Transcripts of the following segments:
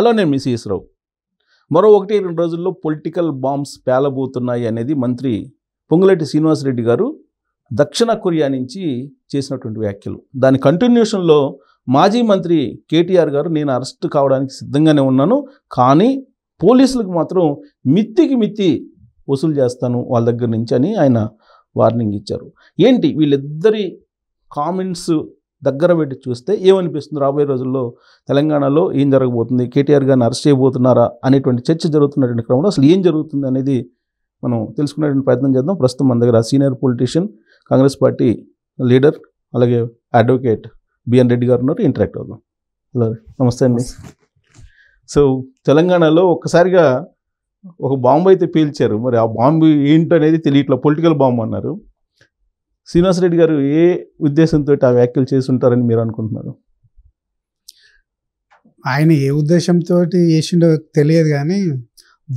Hello నేను miss రావు మరో ఒకటి రెండు రోజుల్లో పొలిటికల్ బాంబ్స్ పేలబోతున్నాయి అనేది మంత్రి పొంగులేటి శ్రీనివాసరెడ్డి గారు దక్షిణ కొరియా నుంచి చేసినటువంటి వ్యాఖ్యలు దాని కంటిన్యూషన్లో మాజీ మంత్రి కేటీఆర్ గారు నేను అరెస్ట్ కావడానికి సిద్ధంగానే ఉన్నాను కానీ పోలీసులకు మాత్రం మిత్తికి మిత్తి వసూలు చేస్తాను వాళ్ళ దగ్గర నుంచి అని ఆయన వార్నింగ్ ఇచ్చారు ఏంటి వీళ్ళిద్దరి కామెంట్స్ దగ్గర పెట్టి చూస్తే ఏమనిపిస్తుంది రాబోయే రోజుల్లో తెలంగాణలో ఏం జరగబోతుంది కేటీఆర్ గారిని అరెస్ట్ చేయబోతున్నారా అనేటువంటి చర్చ జరుగుతున్నటువంటి క్రమంలో అసలు ఏం జరుగుతుంది అనేది మనం తెలుసుకునేటువంటి ప్రయత్నం చేద్దాం ప్రస్తుతం మన దగ్గర senior politician Congress party leader అలాగే అడ్వకేట్ బిఎన్ రెడ్డి గారు ఉన్నారు ఇంటరాక్ట్ అవుదాం హలో నమస్తే అండి సో తెలంగాణలో ఒక్కసారిగా ఒక బాంబు అయితే పీల్చారు మరి ఆ బాంబు ఏంటనేది తెలియట్లా పొలిటికల్ బాంబు అన్నారు శ్రీనివాసరెడ్డి గారు ఏ ఉద్దేశంతో ఆ వ్యాఖ్యలు చేసి ఉంటారని మీరు అనుకుంటున్నారు ఆయన ఏ ఉద్దేశంతో చేసిండో తెలియదు కానీ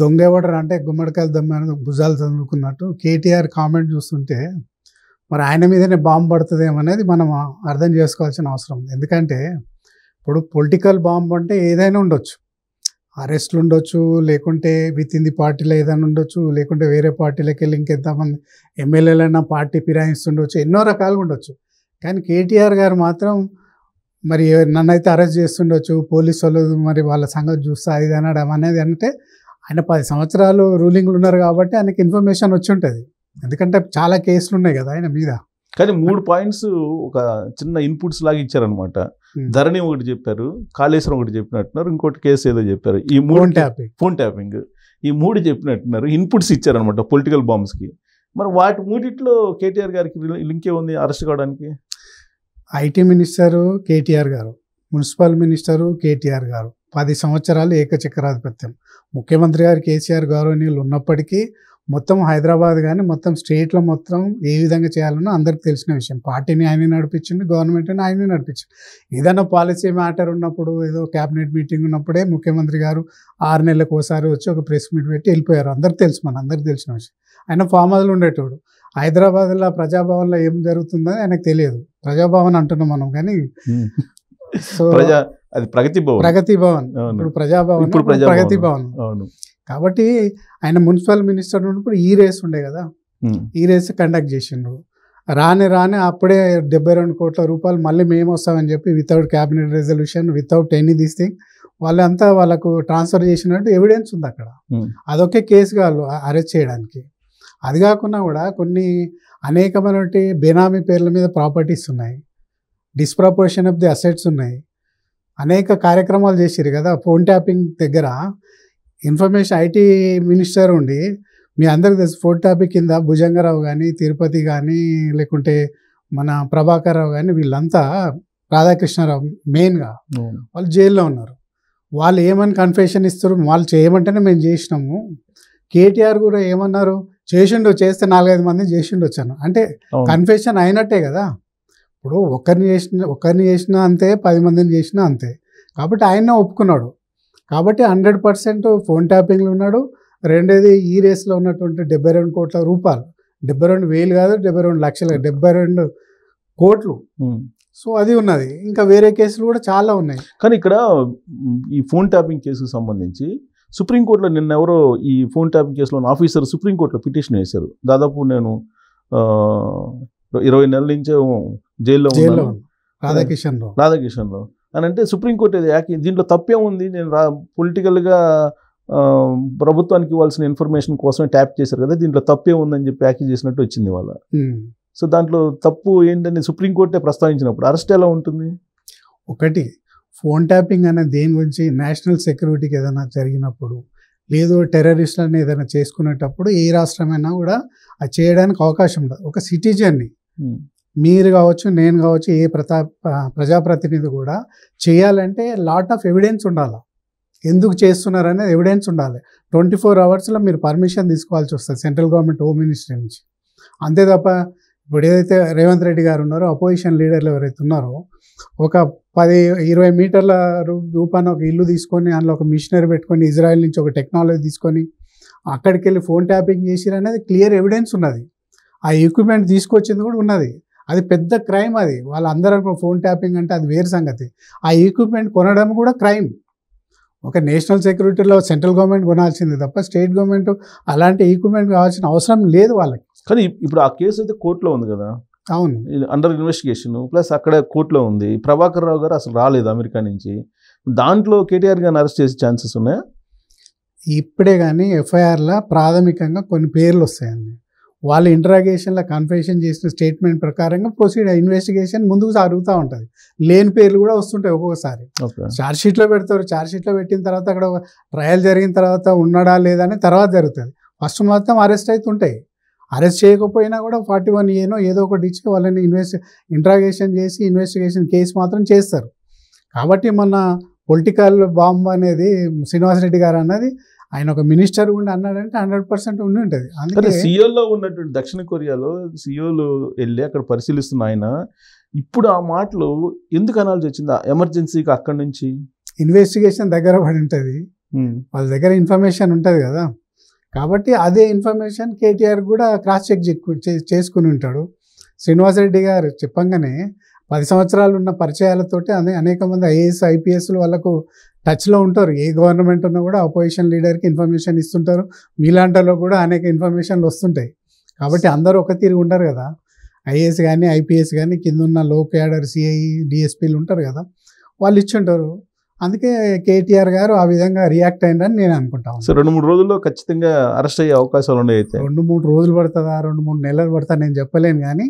దొంగ ఎవడరు అంటే గుమ్మడికాయలు దొంగ భుజాలు చదువుకున్నట్టు కేటీఆర్ కామెంట్ చూస్తుంటే మరి ఆయన మీదనే బాంబు పడుతుందేమనేది మనం అర్థం చేసుకోవాల్సిన అవసరం ఎందుకంటే ఇప్పుడు పొలిటికల్ బాంబు అంటే ఏదైనా ఉండొచ్చు అరెస్ట్లు ఉండొచ్చు లేకుంటే విత్ ఇన్ ది పార్టీలో ఏదైనా ఉండొచ్చు లేకుంటే వేరే పార్టీలకు వెళ్ళి ఇంకెంతమంది ఎమ్మెల్యేలైనా పార్టీ ఫిరాయిస్తుండొచ్చు ఎన్నో రకాలుగా ఉండొచ్చు కానీ కేటీఆర్ గారు మాత్రం మరి నన్నైతే అరెస్ట్ చేస్తుండొచ్చు పోలీసు వాళ్ళు మరి వాళ్ళ సంగతి చూస్తా ఇది అనడం అనేది అంటే ఆయన పది సంవత్సరాలు రూలింగ్లు ఉన్నారు కాబట్టి ఆయనకి ఇన్ఫర్మేషన్ వచ్చి ఉంటుంది ఎందుకంటే చాలా కేసులు ఉన్నాయి కదా ఆయన మీద కానీ మూడు పాయింట్స్ ఒక చిన్న ఇన్పుట్స్ లాగా ఇచ్చారనమాట hmm. ధరణి ఒకటి చెప్పారు కాళేశ్వరం ఒకటి చెప్పినట్టున్నారు ఇంకోటి కేసు ఏదో చెప్పారు ఈ మూడు ట్యాపింగ్ ఫోన్ ట్యాపింగ్ ఈ మూడు చెప్పినట్టున్నారు ఇన్పుట్స్ ఇచ్చారనమాట పొలిటికల్ బాంబ్స్కి మరి వాటి మూడిట్లో కేటీఆర్ గారికి లింకే ఉంది అరెస్ట్ కావడానికి ఐటీ మినిస్టరు కేటీఆర్ గారు మున్సిపల్ మినిస్టరు కేటీఆర్ గారు పది సంవత్సరాలు ఏకచక్రాధిపత్యం ముఖ్యమంత్రి గారు కేసీఆర్ గౌరవనీయులు ఉన్నప్పటికీ మొత్తం హైదరాబాద్ కానీ మొత్తం స్టేట్లో మొత్తం ఏ విధంగా చేయాలన్నా అందరికి తెలిసిన విషయం పార్టీని ఆయనే నడిపించింది గవర్నమెంట్ని ఆయనే నడిపించింది ఏదైనా పాలసీ మ్యాటర్ ఉన్నప్పుడు ఏదో క్యాబినెట్ మీటింగ్ ఉన్నప్పుడే ముఖ్యమంత్రి గారు ఆరు నెలలకు ఒకసారి వచ్చి ఒక ప్రెస్ మీట్ పెట్టి వెళ్ళిపోయారు అందరికి తెలుసు మన అందరికి తెలిసిన విషయం ఆయన ఫామ్ హౌస్లో ఉండేటోడు హైదరాబాద్లో ప్రజాభవన్లో ఏం జరుగుతుందని ఆయనకు తెలియదు ప్రజాభవన్ అంటున్నాం మనం కానీ సో ప్రగతి భవన్ ప్రగతి భవన్ ఇప్పుడు ప్రజాభవన్ ప్రగతి భవన్ అవును కాబట్టి ఆయన మున్సిపల్ మినిస్టర్ ఉన్నప్పుడు ఈ రేస్ ఉండే కదా ఈ రేస్ కండక్ట్ చేసిండ్రు రాని రాని అప్పుడే డెబ్బై రెండు కోట్ల రూపాయలు మళ్ళీ మేము వస్తామని చెప్పి without cabinet resolution without any this thing వాళ్ళంతా వాళ్ళకు ట్రాన్స్ఫర్ చేసినట్టు ఎవిడెన్స్ ఉంది అక్కడ అదొకే కేసు కాదు అరెస్ట్ చేయడానికి అది కాకుండా కూడా కొన్ని అనేకమైనటువంటి బేనామీ పేర్ల మీద ప్రాపర్టీస్ ఉన్నాయి డిస్ప్రపోర్షన్ ఆఫ్ ది అసెట్స్ ఉన్నాయి అనేక కార్యక్రమాలు చేసిరు కదా ఫోన్ ట్యాపింగ్ దగ్గర ఇన్ఫర్మేషన్ ఐటీ మినిస్టర్ ఉండి మీ అందరికి తెలుసు ఫోర్త్ టాపిక్ కింద భుజంగరావు కానీ తిరుపతి కానీ లేకుంటే మన ప్రభాకర్ రావు కానీ వీళ్ళంతా రాధాకృష్ణారావు మెయిన్గా వాళ్ళు జైల్లో ఉన్నారు వాళ్ళు ఏమని కన్ఫెషన్ ఇస్తారు వాళ్ళు చేయమంటేనే మేము చేసినాము కేటీఆర్ కూడా ఏమన్నారు చేసిండు చేస్తే నాలుగైదు మంది చేసిండు వచ్చాను అంటే కన్ఫెషన్ అయినట్టే కదా ఇప్పుడు ఒకరిని చేసిన ఒకరిని చేసినా అంతే పది మందిని చేసినా అంతే కాబట్టి ఆయన ఒప్పుకున్నాడు కాబట్టి హండ్రెడ్ పర్సెంట్ ఫోన్ ట్యాపింగ్లో ఉన్నాడు రెండేది ఈ రేస్లో ఉన్నటువంటి డెబ్బై రెండు కోట్ల రూపాయలు డెబ్బై రెండు వేలు కాదు డెబ్బై రెండు లక్షలు డెబ్బై రెండు కోట్లు సో అది ఉన్నది ఇంకా వేరే కేసులు కూడా చాలా ఉన్నాయి కానీ ఇక్కడ ఈ ఫోన్ ట్యాపింగ్ కేసుకు సంబంధించి సుప్రీంకోర్టులో నిన్న ఎవరో ఈ ఫోన్ ట్యాపింగ్ కేసులో ఆఫీసర్ సుప్రీంకోర్టులో పిటిషన్ వేశారు దాదాపు నేను ఇరవై నెలల నుంచే జైల్లో రాధాకిషన్ రాధాకిషన్ రావు అని అంటే సుప్రీంకోర్టు యాకి దీంట్లో తప్పే ఉంది నేను రా పొలిటికల్గా ప్రభుత్వానికి ఇవ్వాల్సిన ఇన్ఫర్మేషన్ కోసమే ట్యాప్ చేశారు కదా దీంట్లో తప్పే ఉందని చెప్పి ప్యాకేజ్ చేసినట్టు వచ్చింది వాళ్ళ సో దాంట్లో తప్పు ఏంటని సుప్రీంకోర్టే ప్రస్తావించినప్పుడు అరెస్ట్ ఎలా ఉంటుంది ఒకటి ఫోన్ ట్యాపింగ్ అనేది దేని గురించి నేషనల్ సెక్యూరిటీకి ఏదైనా జరిగినప్పుడు లేదు టెర్రరిస్టులను ఏదైనా చేసుకునేటప్పుడు ఏ రాష్ట్రమైనా కూడా అది చేయడానికి అవకాశం ఉండదు ఒక సిటిజన్ని మీరు కావచ్చు నేను కావచ్చు ఏ ప్రతా ప్రజాప్రతినిధి కూడా చేయాలంటే లాట్ ఆఫ్ ఎవిడెన్స్ ఉండాలి ఎందుకు చేస్తున్నారు అనేది ఎవిడెన్స్ ఉండాలి ట్వంటీ ఫోర్ అవర్స్లో మీరు పర్మిషన్ తీసుకోవాల్సి వస్తుంది సెంట్రల్ గవర్నమెంట్ హోమ్ మినిస్టర్ నుంచి అంతే తప్ప ఇప్పుడు ఏదైతే రేవంత్ రెడ్డి గారు ఉన్నారో అపోజిషన్ లీడర్లు ఎవరైతే ఉన్నారో ఒక పది ఇరవై మీటర్ల రూపాన ఒక ఇల్లు తీసుకొని అందులో ఒక మిషనరీ పెట్టుకొని ఇజ్రాయెల్ నుంచి ఒక టెక్నాలజీ తీసుకొని అక్కడికి వెళ్ళి ఫోన్ ట్యాపింగ్ చేసిరనేది క్లియర్ ఎవిడెన్స్ ఉన్నది ఆ ఎక్విప్మెంట్ తీసుకొచ్చింది కూడా ఉన్నది అది పెద్ద క్రైమ్ అది వాళ్ళందరూ ఫోన్ ట్యాపింగ్ అంటే అది వేరు సంగతి ఆ ఈక్విప్మెంట్ కొనడం కూడా క్రైమ్ ఒక నేషనల్ సెక్యూరిటీలో సెంట్రల్ గవర్నమెంట్ కొనాల్సింది తప్ప స్టేట్ గవర్నమెంట్ అలాంటి ఈక్విప్మెంట్ కావాల్సిన అవసరం లేదు వాళ్ళకి కానీ ఇప్పుడు ఆ కేసు అయితే కోర్టులో ఉంది కదా అవును అండర్ ఇన్వెస్టిగేషన్ ప్లస్ అక్కడ కోర్టులో ఉంది ప్రభాకర్ రావు గారు అసలు రాలేదు అమెరికా నుంచి దాంట్లో కేటీఆర్ గారిని అరెస్ట్ చేసే ఛాన్సెస్ ఉన్నాయా ఇప్పుడే కానీ ఎఫ్ఐఆర్లో ప్రాథమికంగా కొన్ని పేర్లు వస్తాయండి వాళ్ళ ఇంటరాగేషన్లో కన్ఫెషన్ చేసిన స్టేట్మెంట్ ప్రకారంగా ప్రొసీడ్ ఇన్వెస్టిగేషన్ ముందుకు సాగుతూ ఉంటుంది లేని పేర్లు కూడా వస్తుంటాయి ఒక్కొక్కసారి ఛార్జ్ షీట్లో పెడతారు ఛార్జ్ షీట్లో పెట్టిన తర్వాత అక్కడ ట్రయల్ జరిగిన తర్వాత ఉన్నాడా లేదా అని తర్వాత జరుగుతుంది ఫస్ట్ మాత్రం అరెస్ట్ అవుతుంటాయి అరెస్ట్ చేయకపోయినా కూడా ఫార్టీ వన్ ఏనో ఏదో ఒకటి ఇచ్చి వాళ్ళని ఇన్వెస్ట్ ఇంట్రాగేషన్ చేసి ఇన్వెస్టిగేషన్ కేసు మాత్రం చేస్తారు కాబట్టి మన పొలిటికల్ బాంబు అనేది శ్రీనివాసరెడ్డి గారు అన్నది ఆయన ఒక మినిస్టర్ ఉండి అన్నాడంటే హండ్రెడ్ పర్సెంట్ ఉండి ఉంటుంది అందుకే సీఓలో ఉన్నటువంటి దక్షిణ కొరియాలో సియోలు వెళ్ళి అక్కడ పరిశీలిస్తున్న ఆయన ఇప్పుడు ఆ మాటలు ఎందుకు అనాల్సి వచ్చింది ఎమర్జెన్సీకి అక్కడ నుంచి ఇన్వెస్టిగేషన్ దగ్గర పడి ఉంటుంది వాళ్ళ దగ్గర ఇన్ఫర్మేషన్ ఉంటుంది కదా కాబట్టి అదే ఇన్ఫర్మేషన్ కేటీఆర్ కూడా క్రాస్ చెక్ చేసుకుని ఉంటాడు శ్రీనివాసరెడ్డి గారు చెప్పంగానే పది సంవత్సరాలు ఉన్న పరిచయాలతోటి అనే అనేక మంది ఐఏఎస్ ఐపీఎస్లు వాళ్ళకు టచ్లో ఉంటారు ఏ గవర్నమెంట్ ఉన్నా కూడా అపోజిషన్ లీడర్కి ఇన్ఫర్మేషన్ ఇస్తుంటారు మీలాంటలో కూడా అనేక ఇన్ఫర్మేషన్లు వస్తుంటాయి కాబట్టి అందరూ ఒక తీరు ఉంటారు కదా ఐఏఎస్ కానీ ఐపీఎస్ కానీ కింద ఉన్న లో క్యాడర్ సిఐ డిఎస్పీలు ఉంటారు కదా వాళ్ళు ఇచ్చుంటారు అందుకే కేటీఆర్ గారు ఆ విధంగా రియాక్ట్ అయిందని నేను అనుకుంటాను రెండు మూడు రోజుల్లో ఖచ్చితంగా అరెస్ట్ అయ్యే అవకాశాలు ఉన్నాయి అయితే రెండు మూడు రోజులు పడుతుందా రెండు మూడు నెలలు పడుతుందా నేను చెప్పలేను కానీ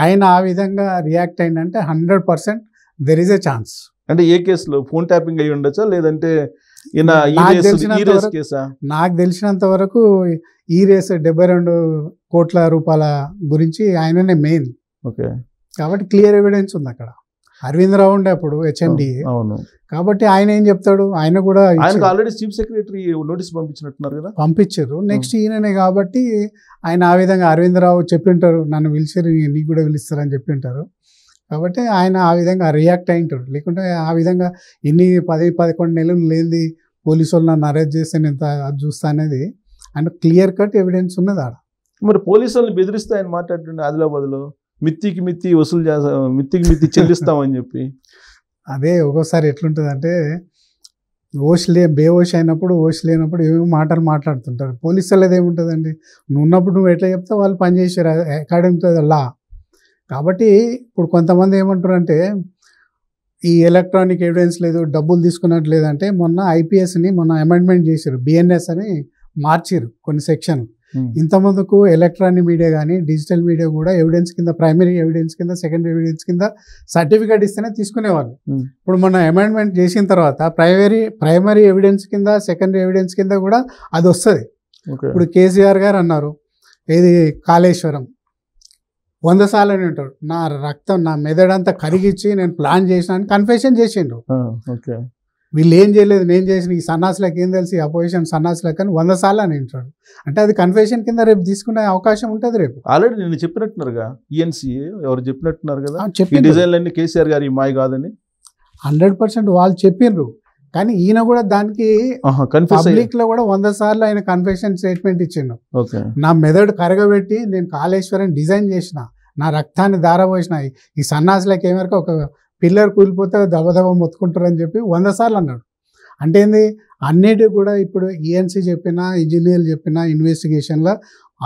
ఆయన ఆ విధంగా రియాక్ట్ అయిందంటే hundred percent there is a chance అంటే ఏ కేసులో ఫోన్ ట్యాపింగ్ అయ్యి ఉండొచ్చా లేదంటే నాకు తెలిసినంత వరకు ఈ రేస్ డెబ్బై రెండు కోట్ల రూపాయల గురించి ఆయననే మెయిన్ ఓకే కాబట్టి క్లియర్ ఎవిడెన్స్ ఉంది అక్కడ అరవింద్ రావు ఉండే అప్పుడు హెచ్ఎండి అవును కాబట్టి ఆయన ఏం చెప్తాడు ఆయన కూడా ఆల్రెడీ చీఫ్ సెక్రటరీ నోటీస్ పంపించినట్టున్నారు కదా పంపించారు నెక్స్ట్ ఈయననే కాబట్టి ఆయన ఆ విధంగా అరవింద్ రావు చెప్పింటారు నన్ను పిలిచారు నీకు కూడా పిలుస్తారని చెప్పింటారు కాబట్టి ఆయన ఆ విధంగా రియాక్ట్ అయింటాడు లేకుంటే ఆ విధంగా ఇన్ని పది పదకొండు నెలలు లేనిది పోలీసు వాళ్ళు నన్ను అరెస్ట్ చేస్తే నేను అది చూస్తా అనేది ఆయన క్లియర్ కట్ ఎవిడెన్స్ ఉన్నది ఆడ మరి పోలీసు వాళ్ళని బెదిరిస్తే ఆయన మాట్లాడుతుండే ఆదిలాబాద్లో మిత్తికి మిత్తి వసూలు చేస్తా మిత్తికి మిత్తి చెల్లిస్తామని చెప్పి అదే ఒక్కోసారి ఎట్లుంటుందంటే ఓష్ లే బేవోష్ అయినప్పుడు ఓష్ లేనప్పుడు ఏమేమి మాటలు మాట్లాడుతుంటారు పోలీసు వాళ్ళది ఏముంటుందండి నువ్వు ఉన్నప్పుడు నువ్వు ఎట్లా చెప్తే వాళ్ళు పనిచేసారు అకాడమీతో లా కాబట్టి ఇప్పుడు కొంతమంది ఏమంటారంటే ఈ ఎలక్ట్రానిక్ ఎవిడెన్స్ లేదు డబ్బులు లేదంటే మొన్న ఐపీఎస్ని మొన్న అమెండ్మెంట్ చేశారు బిఎన్ఎస్ అని మార్చారు కొన్ని సెక్షన్ hmm. ఇంతమందుకు ఎలక్ట్రానిక్ మీడియా కానీ డిజిటల్ మీడియా కూడా ఎవిడెన్స్ కింద ప్రైమరీ ఎవిడెన్స్ కింద సెకండరీ ఎవిడెన్స్ కింద సర్టిఫికేట్ ఇస్తేనే తీసుకునేవాళ్ళు hmm. ఇప్పుడు మొన్న అమెండ్మెంట్ చేసిన తర్వాత ప్రైమరీ ప్రైమరీ ఎవిడెన్స్ కింద సెకండరీ ఎవిడెన్స్ కింద కూడా అది వస్తుంది ఇప్పుడు కేసీఆర్ గారు అన్నారు ఏది కాళేశ్వరం వంద సార్లు అని ఉంటాడు నా రక్తం నా మెదడంతా కరిగిచ్చి నేను ప్లాన్ చేసిన అని కన్ఫెషన్ చేసిండు వీళ్ళు ఏం చేయలేదు నేను చేసిన ఈ సన్నాసులకు ఏం తెలిసి ఈ అపోజిషన్ సన్నాసులకు అని వంద సార్లు అని వింటాడు అంటే అది కన్ఫెషన్ కింద రేపు తీసుకునే అవకాశం ఉంటుంది రేపు ఆల్రెడీ నేను చెప్పినట్టున్నారుగా ఈఎన్సీ e ఎవరు చెప్పినట్టున్నారు కదా చెప్పి డిజైన్లన్నీ కేసీఆర్ గారు ఈ మాయ కాదని హండ్రెడ్ పర్సెంట్ వాళ్ళు చెప్పిండ్రు కానీ ఈయన కూడా దానికి పబ్లిక్ లో కూడా వంద సార్లు ఆయన కన్ఫెషన్ స్టేట్మెంట్ ఇచ్చిండు నా మెదడు కరగబెట్టి నేను కాళేశ్వరం డిజైన్ చేసిన నా రక్తాన్ని దారపోసినాయి ఈ సన్నాసులకి ఏమేరకు ఒక పిల్లర్ కూలిపోతే దబదబ మొత్తుకుంటారని చెప్పి వంద సార్లు అన్నాడు అంటే ఏంది అన్నిటి కూడా ఇప్పుడు ఈఎన్సీ e చెప్పినా ఇంజనీర్లు చెప్పినా ఇన్వెస్టిగేషన్లో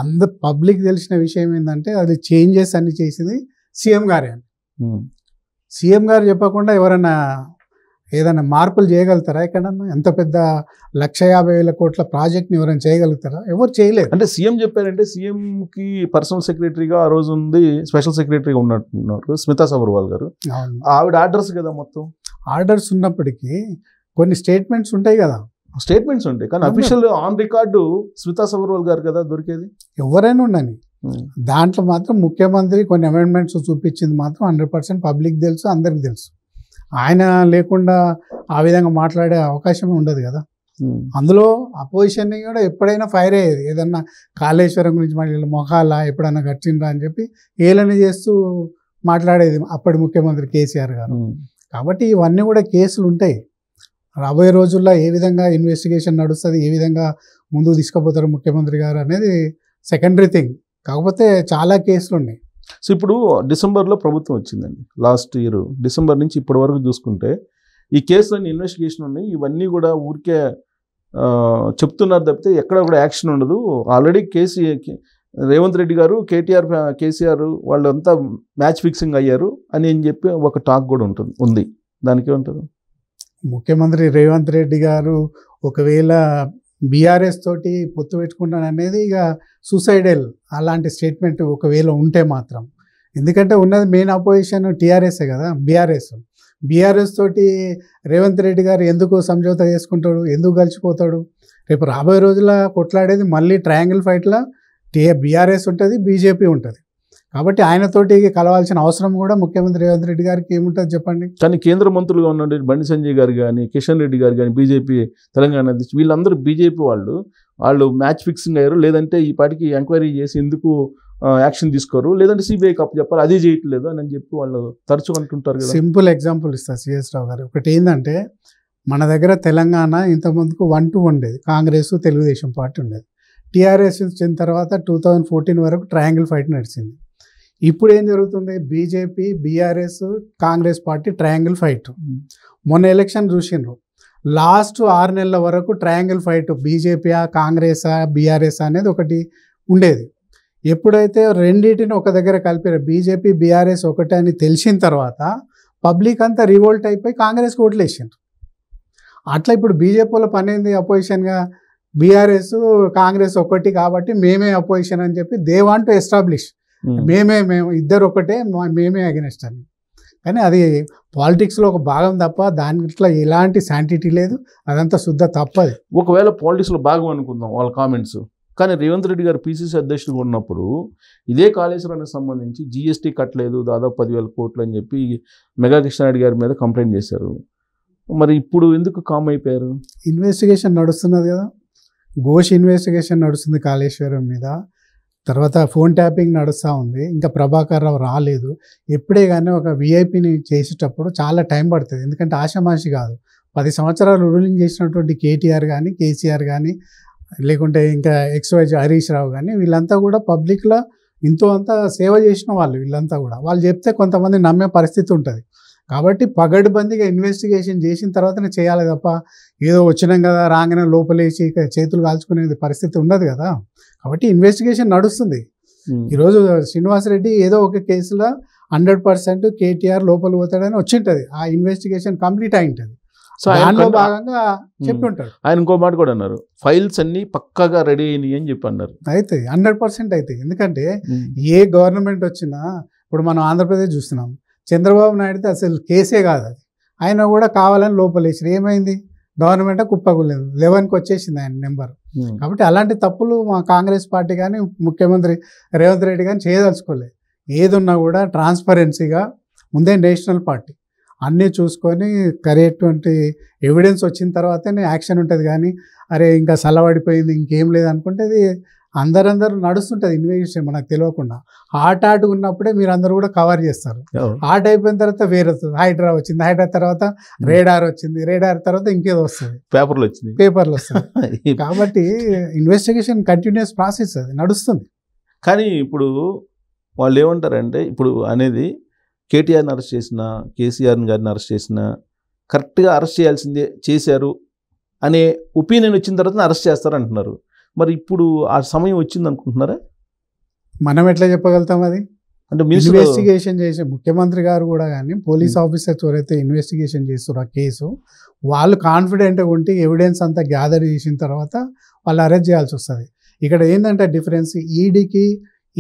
అంద పబ్లిక్ తెలిసిన విషయం ఏంటంటే అది చేంజెస్ అన్ని చేసింది సీఎం గారే అని సీఎం గారు చెప్పకుండా ఎవరైనా ఏదైనా మార్పులు చేయగలుగుతారా ఎక్కడన్నా ఎంత పెద్ద లక్ష యాభై వేల కోట్ల ప్రాజెక్ట్ని ఎవరైనా చేయగలుగుతారా ఎవరు చేయలేరు అంటే సీఎం చెప్పారంటే సీఎంకి పర్సనల్ సెక్రటరీగా ఆ రోజు ఉంది స్పెషల్ సెక్రటరీగా ఉన్నట్టున్నారు స్మితా సబర్వాల్ గారు ఆవిడ ఆర్డర్స్ కదా మొత్తం ఆర్డర్స్ ఉన్నప్పటికీ కొన్ని స్టేట్మెంట్స్ ఉంటాయి కదా స్టేట్మెంట్స్ ఉంటాయి కానీ official on record Smita Sabharwal గారు కదా దొరికేది ఎవరైనా ఉండని దాంట్లో మాత్రం ముఖ్యమంత్రి కొన్ని అమెండ్మెంట్స్ చూపించింది మాత్రం హండ్రెడ్ పర్సెంట్ పబ్లిక్ తెలుసు అందరికి తెలుసు ఆయన లేకుండా ఆ విధంగా మాట్లాడే అవకాశం ఉండదు కదా అందులో అపోజిషన్ కూడా ఎప్పుడైనా ఫైర్ అయ్యేది ఏదన్నా కాళేశ్వరం గురించి మళ్ళీ మొహాలా ఎప్పుడన్నా గట్టిండ్రా అని చెప్పి ఏలని చేస్తూ మాట్లాడేది అప్పటి ముఖ్యమంత్రి కేసీఆర్ గారు కాబట్టి ఇవన్నీ కూడా కేసులు ఉంటాయి రాబోయే రోజుల్లో ఏ విధంగా ఇన్వెస్టిగేషన్ నడుస్తుంది ఏ విధంగా ముందుకు తీసుకుపోతారు ముఖ్యమంత్రి గారు అనేది సెకండరీ థింగ్ కాకపోతే చాలా కేసులు ఉన్నాయి సో ఇప్పుడు డిసెంబర్లో ప్రభుత్వం వచ్చిందండి లాస్ట్ ఇయర్ డిసెంబర్ నుంచి ఇప్పటి వరకు చూసుకుంటే ఈ కేసులన్నీ ఇన్వెస్టిగేషన్ ఉన్నాయి ఇవన్నీ కూడా ఊరికే చెప్తున్నారు తప్పితే ఎక్కడ కూడా యాక్షన్ ఉండదు ఆల్రెడీ కేసు రేవంత్ రెడ్డి గారు కేటీఆర్ కేసీఆర్ వాళ్ళంతా మ్యాచ్ ఫిక్సింగ్ అయ్యారు అని అని చెప్పి ఒక టాక్ కూడా ఉంటుంది ఉంది దానికి ఏమంటారు ముఖ్యమంత్రి రేవంత్ రెడ్డి గారు ఒకవేళ బీఆర్ఎస్ తోటి పొత్తు పెట్టుకుంటాను అనేది ఇక సూసైడల్ అలాంటి స్టేట్మెంట్ ఒకవేళ ఉంటే మాత్రం ఎందుకంటే ఉన్నది మెయిన్ అపోజిషన్ టీఆర్ఎస్ఏ కదా బీఆర్ఎస్ బీఆర్ఎస్ తోటి రేవంత్ రెడ్డి గారు ఎందుకు సంజోతా చేసుకుంటాడు ఎందుకు కలిసిపోతాడు రేపు రాబోయే రోజుల కొట్లాడేది మళ్ళీ ట్రయాంగిల్ ఫైట్లో టీ బీఆర్ఎస్ ఉంటుంది బీజేపీ ఉంటుంది కాబట్టి ఆయనతోటి కలవాల్సిన అవసరం కూడా ముఖ్యమంత్రి రేవంత్ రెడ్డి గారికి ఏముంటుంది చెప్పండి కానీ కేంద్ర మంత్రులుగా ఉన్న బండి సంజయ్ గారు కానీ కిషన్ రెడ్డి గారు కానీ బీజేపీ తెలంగాణ అధ్యక్షులు వీళ్ళందరూ బీజేపీ వాళ్ళు వాళ్ళు మ్యాచ్ ఫిక్సింగ్ అయ్యారు లేదంటే ఈ పాటికి ఎంక్వైరీ చేసి ఎందుకు యాక్షన్ తీసుకోరు లేదంటే సిబిఐ కప్పు చెప్పాలి అది చేయట్లేదు అని చెప్పి వాళ్ళు తరచు అంటుంటారు కదా సింపుల్ ఎగ్జాంపుల్ ఇస్తారు సిఎస్ రావు గారు ఒకటి ఏంటంటే మన దగ్గర తెలంగాణ ఇంతకుముందుకు వన్ టూ ఉండేది కాంగ్రెస్ తెలుగుదేశం పార్టీ ఉండేది టీఆర్ఎస్ వచ్చిన తర్వాత టూ థౌజండ్ ఫోర్టీన్ వరకు ట్రయాంగిల్ ఫైట్ నడిచింది ఇప్పుడు ఏం జరుగుతుంది BJP BRS Congress party triangle fight మొన్న ఎలక్షన్ చూసిండ్రు లాస్ట్ ఆరు నెలల వరకు ట్రయాంగిల్ ఫైట్ బీజేపీయా కాంగ్రెసా బీఆర్ఎస్ అనేది ఒకటి ఉండేది ఎప్పుడైతే రెండింటిని ఒక దగ్గర కలిపారు బీజేపీ బీఆర్ఎస్ ఒకటి అని తెలిసిన తర్వాత పబ్లిక్ అంతా రివోల్ట్ అయిపోయి కాంగ్రెస్కి ఓట్లేసిండ్రు అట్లా ఇప్పుడు బీజేపీలో పని ఏంది అపోజిషన్గా బీఆర్ఎస్ కాంగ్రెస్ ఒకటి కాబట్టి మేమే అపోజిషన్ అని చెప్పి దేవాంటూ ఎస్టాబ్లిష్ Hmm. మేమే మేము ఇద్దరు ఒకటే మేమే అగెనిస్ట్ అని కానీ అది పాలిటిక్స్లో ఒక భాగం తప్ప దానిట్లో ఎలాంటి శాంటిటీ లేదు అదంతా శుద్ధ తప్పది ఒకవేళ పాలిటిక్స్లో భాగం అనుకుందాం వాళ్ళ కామెంట్స్ కానీ రేవంత్ రెడ్డి గారు పీసీసీ అధ్యక్షుడు ఉన్నప్పుడు ఇదే కాళేశ్వరానికి సంబంధించి జీఎస్టీ కట్టలేదు దాదాపు పదివేల కోట్లు అని చెప్పి మెగా కృష్ణారెడ్డి గారి మీద కంప్లైంట్ చేశారు మరి ఇప్పుడు ఎందుకు కామ్ అయిపోయారు ఇన్వెస్టిగేషన్ నడుస్తున్నది కదా ఘోష్ ఇన్వెస్టిగేషన్ నడుస్తుంది కాళేశ్వరం మీద తర్వాత ఫోన్ ట్యాపింగ్ నడుస్తూ ఉంది ఇంకా ప్రభాకర్ రావు రాలేదు ఎప్పుడే కానీ ఒక విఐపిని చేసేటప్పుడు చాలా టైం పడుతుంది ఎందుకంటే ఆషామాషి కాదు పది సంవత్సరాలు రూలింగ్ చేసినటువంటి కేటీఆర్ కానీ కేసీఆర్ కానీ లేకుంటే ఇంకా ఎక్స్వైజ్ హరీష్ రావు కానీ వీళ్ళంతా కూడా పబ్లిక్లో ఇంతో అంతా సేవ చేసిన వాళ్ళు వీళ్ళంతా కూడా వాళ్ళు చెప్తే కొంతమంది నమ్మే పరిస్థితి ఉంటుంది కాబట్టి పగడిబందిగా ఇన్వెస్టిగేషన్ చేసిన తర్వాతనే చేయాలి తప్ప ఏదో వచ్చినాం కదా రాగానే లోపలేసి చేతులు కాల్చుకునే పరిస్థితి ఉండదు కదా కాబట్టి ఇన్వెస్టిగేషన్ నడుస్తుంది ఈరోజు శ్రీనివాసరెడ్డి ఏదో ఒక కేసులో హండ్రెడ్ పర్సెంట్ కేటీఆర్ లోపల పోతాడని వచ్చింటది ఆ ఇన్వెస్టిగేషన్ కంప్లీట్ అయి ఉంటుంది సో దానిలో భాగంగా చెప్పి ఉంటాడు ఆయన ఇంకో మాట కూడా అన్నారు ఫైల్స్ అన్ని పక్కగా రెడీ అయినాయి అని చెప్పి అన్నారు అయితే హండ్రెడ్ పర్సెంట్ అయితే ఎందుకంటే ఏ గవర్నమెంట్ వచ్చినా ఇప్పుడు మనం ఆంధ్రప్రదేశ్ చూస్తున్నాం చంద్రబాబు నాయుడుతో అసలు కేసే కాదు అది ఆయన కూడా కావాలని లోపలేసారు ఏమైంది గవర్నమెంట్ కుప్పగులేదు లెవెన్కి వచ్చేసింది ఆయన నెంబర్ hmm. కాబట్టి అలాంటి తప్పులు మా కాంగ్రెస్ పార్టీ కానీ ముఖ్యమంత్రి రేవంత్ రెడ్డి కానీ చేయదలుచుకోలేదు ఏదున్నా కూడా ట్రాన్స్పరెన్సీగా ముందే నేషనల్ పార్టీ అన్నీ చూసుకొని కరెక్టువంటి ఎవిడెన్స్ వచ్చిన తర్వాతనే యాక్షన్ ఉంటుంది కానీ అరే ఇంకా సలవాడిపోయింది ఇంకేం లేదనుకుంటే అది అందరందరూ నడుస్తుంటుంది ఇన్వెస్టిగేషన్ మనకు తెలియకుండా ఆట ఆట ఉన్నప్పుడే మీరు అందరూ కూడా కవర్ చేస్తారు ఆట అయిపోయిన తర్వాత వేరే వస్తుంది హైడ్రా వచ్చింది హైడ్రా తర్వాత రేడార్ వచ్చింది రేడార్ తర్వాత ఇంకేదో వస్తుంది పేపర్లు వచ్చింది పేపర్లు వస్తుంది కాబట్టి ఇన్వెస్టిగేషన్ కంటిన్యూస్ ప్రాసెస్ అది నడుస్తుంది కానీ ఇప్పుడు వాళ్ళు ఏమంటారంటే ఇప్పుడు అనేది కేటీఆర్ని అరెస్ట్ చేసిన కేసీఆర్ గారిని అరెస్ట్ చేసిన కరెక్ట్గా అరెస్ట్ చేయాల్సిందే చేశారు అనే ఒపీనియన్ వచ్చిన తర్వాత అరెస్ట్ చేస్తారు అంటున్నారు మరి ఇప్పుడు ఆ సమయం వచ్చింది అనుకుంటున్నారా మనం ఎట్లా చెప్పగలుగుతాం అది అంటే ఇన్వెస్టిగేషన్ చేసే ముఖ్యమంత్రి గారు కూడా కానీ పోలీస్ ఆఫీసర్స్ ఎవరైతే ఇన్వెస్టిగేషన్ చేస్తారో ఆ కేసు వాళ్ళు కాన్ఫిడెంట్గా ఉంటే ఎవిడెన్స్ అంతా గ్యాదర్ చేసిన తర్వాత వాళ్ళు అరెస్ట్ చేయాల్సి వస్తుంది ఇక్కడ ఏంటంటే డిఫరెన్స్ ఈడీకి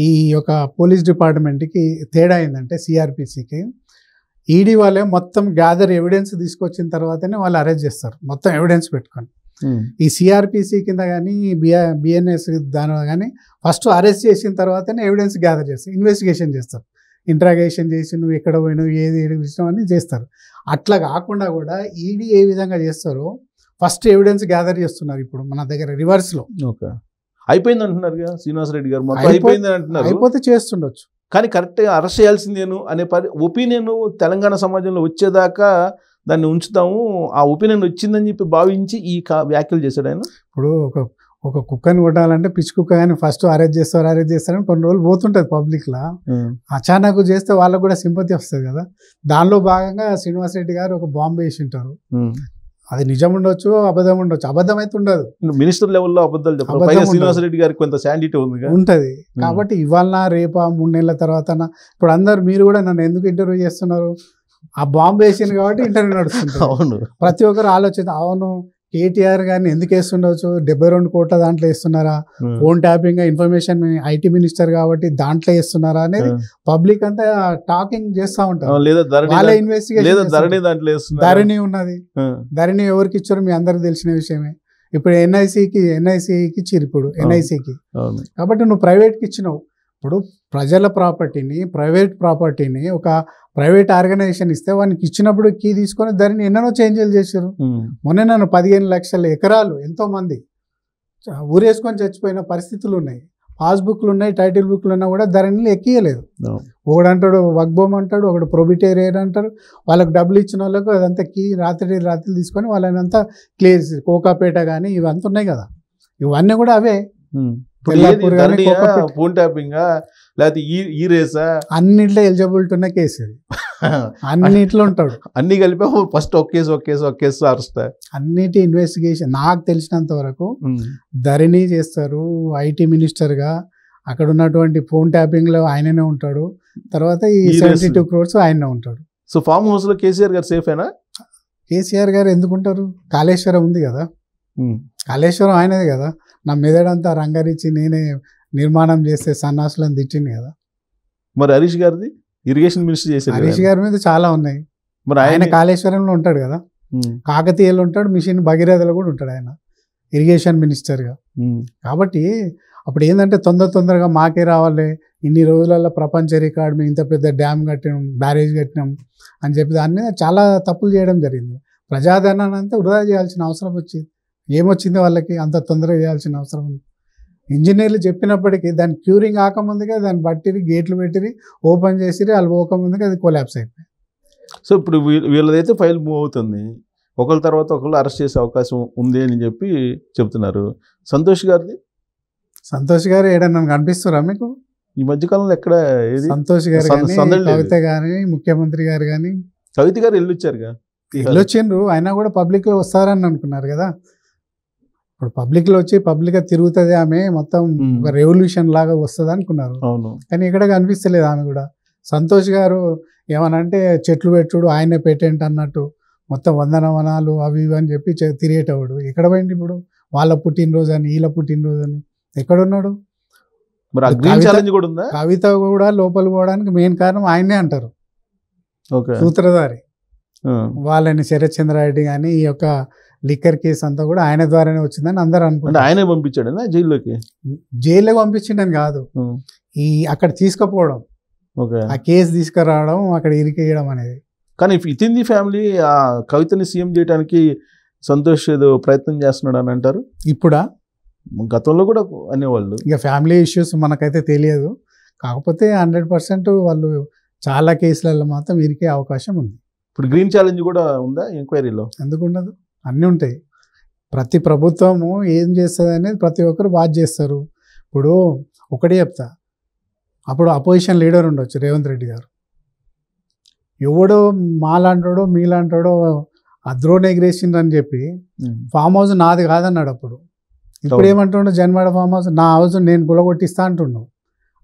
ఈ యొక్క పోలీస్ డిపార్ట్మెంట్కి తేడా ఏంటంటే సిఆర్పిసికి ఈడీ e వాళ్ళే మొత్తం గ్యాదర్ ఎవిడెన్స్ తీసుకొచ్చిన తర్వాతనే వాళ్ళు అరెస్ట్ చేస్తారు మొత్తం ఎవిడెన్స్ పెట్టుకొని Hmm. ఈ సిఆర్పిసి కింద కానీ బిఆ బిఎన్ఎస్ దాని కానీ ఫస్ట్ అరెస్ట్ చేసిన తర్వాతనే ఎవిడెన్స్ గ్యాదర్ చేస్తారు ఇన్వెస్టిగేషన్ చేస్తారు ఇంట్రాగేషన్ చేసి నువ్వు ఎక్కడ పోయినావు ఏది ఏడిపించడం అని చేస్తారు అట్లా కాకుండా కూడా ఈడీ e ఏ విధంగా చేస్తారో ఫస్ట్ ఎవిడెన్స్ గ్యాదర్ చేస్తున్నారు ఇప్పుడు మన దగ్గర రివర్స్లో ఓకే అయిపోయింది అంటున్నారు కదా రెడ్డి గారు అయిపోయింది అంటున్నారు అయిపోతే చేస్తుండొచ్చు కానీ కరెక్ట్గా అరెస్ట్ చేయాల్సిందేను అనే పరి ఒపీనియన్ తెలంగాణ సమాజంలో వచ్చేదాకా దాన్ని ఉంచుతాము ఆ ఒపీనియన్ వచ్చిందని చెప్పి భావించి ఈ వ్యాఖ్యలు చేశాడు ఆయన ఇప్పుడు ఒక ఒక కుక్కని కొట్టాలంటే పిచ్చి కుక్క కానీ ఫస్ట్ అరెస్ట్ చేస్తారు అరెస్ట్ చేస్తారని కొన్ని రోజులు పోతుంటుంది పబ్లిక్లో అచానక్ చేస్తే వాళ్ళకు కూడా సింపతి వస్తుంది కదా దానిలో భాగంగా శ్రీనివాస రెడ్డి గారు ఒక బాంబు వేసి ఉంటారు అది నిజం ఉండొచ్చు అబద్ధం ఉండొచ్చు అబద్ధం అయితే ఉండదు మినిస్టర్ లెవెల్లో అబద్ధాలు శ్రీనివాస రెడ్డి గారికి కొంత శాండిటీ ఉంది ఉంటుంది కాబట్టి ఇవాళ రేపా మూడు నెలల తర్వాత ఇప్పుడు అందరు మీరు కూడా నన్ను ఎందుకు ఇంటర్వ్యూ చేస్తున్నారు ఆ బాంబు వేసింది కాబట్టి ఇంటర్వ్యూ నడుస్తుంది అవును ప్రతి ఒక్కరు ఆలోచన అవును కేటీఆర్ గారిని ఎందుకు వేస్తుండవచ్చు డెబ్బై రెండు కోట్ల దాంట్లో వేస్తున్నారా phone tapping information IT minister కాబట్టి దాంట్లో వేస్తున్నారా అనేది పబ్లిక్ అంతా టాకింగ్ చేస్తా ఉంటారు ధరణి ఉన్నది ధరణి ఎవరికి ఇచ్చారు మీ అందరికి తెలిసిన విషయమే ఇప్పుడు ఎన్ఐసికి ఎన్ఐసికి ఇచ్చిరు ఇప్పుడు ఎన్ఐసికి కాబట్టి నువ్వు ప్రైవేట్కి ఇచ్చినావు ఇప్పుడు ప్రజల ప్రాపర్టీని ప్రైవేట్ ప్రాపర్టీని ఒక ప్రైవేట్ ఆర్గనైజేషన్ ఇస్తే వానికి ఇచ్చినప్పుడు కీ తీసుకొని దానిని ఎన్నో చేంజ్లు చేశారు మొన్న నన్ను పదిహేను లక్షల ఎకరాలు ఎంతోమంది ఊరేసుకొని చచ్చిపోయిన పరిస్థితులు ఉన్నాయి పాస్బుక్లు ఉన్నాయి టైటిల్ బుక్లు ఉన్నా కూడా ధరణిలు ఎక్కియలేదు ఒకడు అంటాడు వగ్బోమ్ అంటాడు ఒకడు ప్రొబిటేరియర్ అంటారు వాళ్ళకు డబ్బులు ఇచ్చిన వాళ్ళకు అదంతా కీ రాత్రి రాత్రి తీసుకొని వాళ్ళని అంతా క్లియర్ కోకాపేట కానీ ఇవంతా ఉన్నాయి కదా ఇవన్నీ కూడా అవే ఫోన్ ట్యాపింగా లేకపోతే ఈ ఈ రేసా అన్నింటిలో ఎలిజిబిలిటీ ఉన్న కేసు అన్నింటిలో ఉంటాడు అన్ని కలిపి ఫస్ట్ ఒక కేసు ఒక కేసు ఒక కేసు అరుస్తా అన్నిటి ఇన్వెస్టిగేషన్ నాకు తెలిసినంత వరకు ధరణి చేస్తారు ఐటీ మినిస్టర్గా అక్కడ ఉన్నటువంటి ఫోన్ ట్యాపింగ్లో ఆయననే ఉంటాడు తర్వాత ఈ సెవెంటీ టూ క్రోర్స్ ఆయననే ఉంటాడు సో ఫామ్ హౌస్లో కేసీఆర్ గారు సేఫేనా కేసీఆర్ గారు ఎందుకుంటారు కాళేశ్వరం ఉంది కదా కాళేశ్వరం ఆయనది కదా నా మెదడంతా రంగరించి నేనే నిర్మాణం చేస్తే సన్నాసులను తిట్టింది కదా మరి హరీష్ గారిది ఇరిగేషన్ మినిస్టర్ చేశారు హరీష్ గారి మీద చాలా ఉన్నాయి మరి ఆయన కాళేశ్వరంలో ఉంటాడు కదా కాకతీయలు ఉంటాడు మిషన్ భగీరథలో కూడా ఉంటాడు ఆయన ఇరిగేషన్ మినిస్టర్గా కాబట్టి అప్పుడు ఏంటంటే తొందర తొందరగా మాకే రావాలి ఇన్ని రోజులలో ప్రపంచ రికార్డు మేము ఇంత పెద్ద డ్యామ్ కట్టినాం బ్యారేజ్ కట్టినాం అని చెప్పి దాని మీద చాలా తప్పులు చేయడం జరిగింది ప్రజాధనాన్ని అంతా వృధా చేయాల్సిన అవసరం వచ్చింది ఏమొచ్చింది వాళ్ళకి అంత తొందరగా చేయాల్సిన అవసరం ఉంది ఇంజనీర్లు చెప్పినప్పటికీ దాని క్యూరింగ్ ఆకముందుగా దాన్ని బట్టిరి గేట్లు పెట్టిరి ఓపెన్ చేసిరి వాళ్ళు పోకముందుగా అది కొలాబ్స్ అయిపోయి సో ఇప్పుడు వీళ్ళదైతే ఫైల్ మూవ్ అవుతుంది ఒకళ్ళ తర్వాత ఒకళ్ళు అరెస్ట్ చేసే అవకాశం ఉంది అని చెప్పి చెప్తున్నారు సంతోష్ గారిది సంతోష్ గారు ఏడన్నా కనిపిస్తున్నారా మీకు ఈ మధ్యకాలంలో ఎక్కడ సంతోష్ గారు కవిత గాని ముఖ్యమంత్రి గారు కానీ కవిత గారు వెళ్ళొచ్చారుగా వెళ్ళొచ్చిండ్రు అయినా కూడా పబ్లిక్లో వస్తారని అనుకున్నారు కదా ఇప్పుడు పబ్లిక్లో వచ్చి పబ్లిక్గా తిరుగుతుంది ఆమె మొత్తం రెవల్యూషన్ లాగా వస్తుంది అనుకున్నారు కానీ ఇక్కడ కనిపిస్తలేదు ఆమె కూడా సంతోష్ గారు ఏమనంటే చెట్లు పెట్టుడు ఆయన పేటెంట్ అన్నట్టు మొత్తం వందన వనాలు అవి ఇవి అని చెప్పి తిరిగేటవాడు ఎక్కడ పోయింది ఇప్పుడు వాళ్ళ పుట్టినరోజు అని వీళ్ళ పుట్టినరోజు అని ఎక్కడున్నాడు కవిత కూడా లోపల పోవడానికి మెయిన్ కారణం ఆయనే అంటారు సూత్రధారి వాళ్ళని శరత్ చంద్రారెడ్డి కానీ ఈ యొక్క లిక్కర్ కేసు అంతా కూడా ఆయన ద్వారానే వచ్చిందని అందరూ అనుకుంటారు ఆయనే పంపించాడు జైల్లోకి జైల్లోకి పంపించడం కాదు ఈ అక్కడ తీసుకుపోవడం ఆ కేసు తీసుకురావడం అక్కడ ఇరికేయడం అనేది కానీ ఇతింది ఫ్యామిలీ ఆ కవితని సీఎం చేయడానికి సంతోష్ ఏదో ప్రయత్నం చేస్తున్నాడు అని అంటారు ఇప్పుడా గతంలో కూడా అనేవాళ్ళు ఇక ఫ్యామిలీ ఇష్యూస్ మనకైతే తెలియదు కాకపోతే హండ్రెడ్ పర్సెంట్ వాళ్ళు చాలా కేసులలో మాత్రం ఇరికే అవకాశం ఉంది ఇప్పుడు గ్రీన్ ఛాలెంజ్ కూడా ఉందా ఎంక్వైరీలో ఎందుకు ఉండదు అన్నీ ఉంటాయి ప్రతి ప్రభుత్వము ఏం చేస్తుంది అనేది ప్రతి ఒక్కరు వాచ్ చేస్తారు ఇప్పుడు ఒకటే చెప్తా అప్పుడు అపోజిషన్ లీడర్ ఉండొచ్చు రేవంత్ రెడ్డి గారు ఎవడో మాలాంటాడో మీలాంటాడో ఆ ద్రోణ అని చెప్పి ఫామ్ హౌస్ నాది కాదన్నాడు అప్పుడు ఇప్పుడు ఏమంటుండో జన్మాడ ఫామ్ హౌస్ నా హౌస్ నేను గులగొట్టిస్తా అంటున్నావు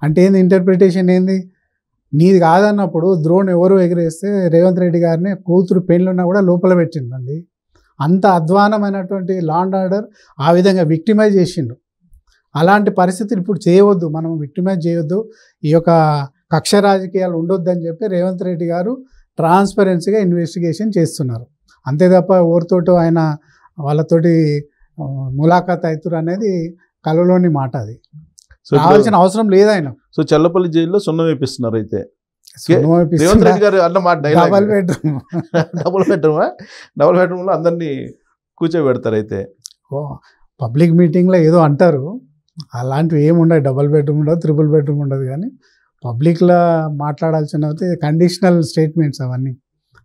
అంటే ఏంది ఇంటర్ప్రిటేషన్ ఏంది నీది కాదన్నప్పుడు ద్రోణ్ ఎవరు ఎగిరేస్తే రేవంత్ రెడ్డి గారిని కూతురు పెళ్ళున్నా కూడా లోపల పెట్టిండండి అంత అధ్వానమైనటువంటి లాండ్ ఆర్డర్ ఆ విధంగా విక్టిమైజ్ చేసిండు అలాంటి పరిస్థితులు ఇప్పుడు చేయవద్దు మనం విక్టిమైజ్ చేయొద్దు ఈ యొక్క కక్ష రాజకీయాలు ఉండొద్దని చెప్పి రేవంత్ రెడ్డి గారు ట్రాన్స్పరెన్సీగా ఇన్వెస్టిగేషన్ చేస్తున్నారు అంతే తప్ప ఎవరితోటో ఆయన వాళ్ళతోటి ములాఖాత్ అవుతురు అనేది కలలోని మాట అది రావాల్సిన అవసరం లేదు ఆయన సో చల్లపల్లి జైల్లో సున్నం వేపిస్తున్నారు అయితే రేవంత్ రెడ్డి గారు అన్న మాట డబల్ బెడ్రూమ్ డబుల్ బెడ్రూమా డబుల్ బెడ్రూమ్లో అందరినీ కూర్చోబెడతారు అయితే ఓ పబ్లిక్ మీటింగ్లో ఏదో అంటారు అలాంటివి ఏమి ఉండదు డబుల్ బెడ్రూమ్ ఉండదు త్రిబుల్ బెడ్రూమ్ ఉండదు కానీ పబ్లిక్లో మాట్లాడాల్సిన కండిషనల్ స్టేట్మెంట్స్ అవన్నీ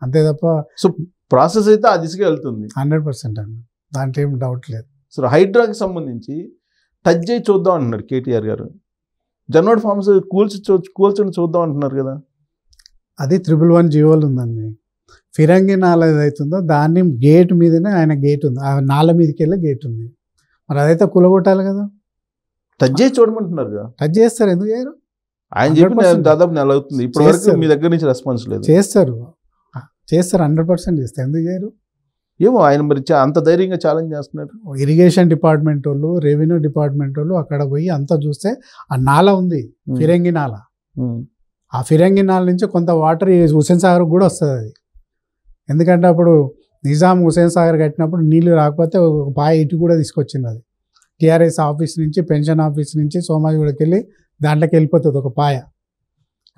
అంతే తప్ప సో ప్రాసెస్ అయితే ఆ దిశగా వెళ్తుంది హండ్రెడ్ పర్సెంట్ అండి దాంట్లో ఏం డౌట్ లేదు సో హైడ్రాకి సంబంధించి టచ్ చేయి చూద్దాం అంటున్నారు కేటీఆర్ గారు జన్వర్డ్ ఫార్మ్స్ కూల్చి కూల్చొని చూద్దాం అంటున్నారు కదా అది త్రిబుల్ వన్ జీవోలు ఉందండి ఫిరంగి నాల ఏదైతుందో దాన్ని గేట్ మీదనే ఆయన గేట్ ఉంది ఆ నాల మీదకి వెళ్ళి గేట్ ఉంది మరి అదైతే కులగొట్టాలి కదా టచ్ చేసి చూడమంటున్నారు కదా టచ్ చేస్తారు ఎందుకు చేయరు ఆయన చెప్పిన దాదాపు నెల అవుతుంది ఇప్పుడు మీ దగ్గర నుంచి రెస్పాన్స్ లేదు చేస్తారు చేస్తారు హండ్రెడ్ పర్సెంట్ చేస్తారు ఎందుకు చేయరు ఏమో ఆయన మరి అంత ధైర్యంగా ఛాలెంజ్ చేస్తున్నారు ఇరిగేషన్ డిపార్ట్మెంట్ వాళ్ళు రెవెన్యూ డిపార్ట్మెంట్ వాళ్ళు అక్కడ పోయి అంతా చూస్తే ఆ నాల ఉంది ఫిరంగి నాల ఆ ఫిరంగి నాల నుంచి కొంత వాటర్ హుసేన్ సాగర్ కూడా వస్తుంది అది ఎందుకంటే అప్పుడు నిజాం హుసేన్ సాగర్ కట్టినప్పుడు నీళ్లు రాకపోతే ఒక పాయ ఇటు కూడా తీసుకొచ్చింది అది టీఆర్ఎస్ ఆఫీస్ నుంచి పెన్షన్ ఆఫీస్ నుంచి సోమాజిగూడకి వెళ్ళి దాంట్లోకి వెళ్ళిపోతుంది ఒక పాయ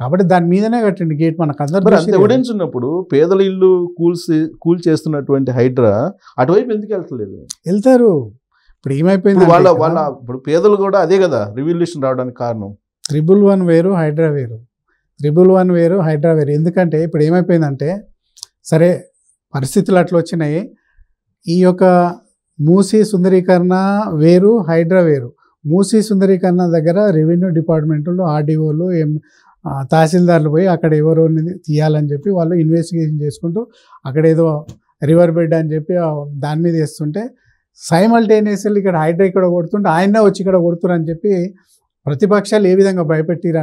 కాబట్టి దాని మీదనే కట్టండి గేట్ మనకు అందరూ ఎవిడెన్స్ ఉన్నప్పుడు పేదల ఇల్లు కూల్స్ కూల్ చేస్తున్నటువంటి హైడ్రా అటువైపు ఎందుకు వెళ్తలేదు వెళ్తారు ఇప్పుడు ఏమైపోయింది వాళ్ళ వాళ్ళ ఇప్పుడు పేదలు కూడా అదే కదా రివల్యూషన్ రావడానికి కారణం త్రిబుల్ వన్ వేరు హైడ్రా వేరు త్రిబుల్ వన్ వేరు హైడ్రా వేరు ఎందుకంటే ఇప్పుడు ఏమైపోయిందంటే సరే పరిస్థితులు అట్లా వచ్చినాయి ఈ యొక్క మూసీ సుందరీకరణ వేరు హైడ్రా వేరు మూసీ సుందరీకరణ దగ్గర రెవెన్యూ డిపార్ట్మెంట్లు ఆర్డీఓలు ఎం తహసీల్దార్లు పోయి అక్కడ ఎవరు తీయాలని చెప్పి వాళ్ళు ఇన్వెస్టిగేషన్ చేసుకుంటూ అక్కడ ఏదో రివర్ బెడ్ అని చెప్పి దాని మీద వేస్తుంటే సైమల్టేనియస్లీ ఇక్కడ హైడ్రా ఇక్కడ కొడుతుంటే ఆయన వచ్చి ఇక్కడ అని చెప్పి ప్రతిపక్షాలు ఏ విధంగా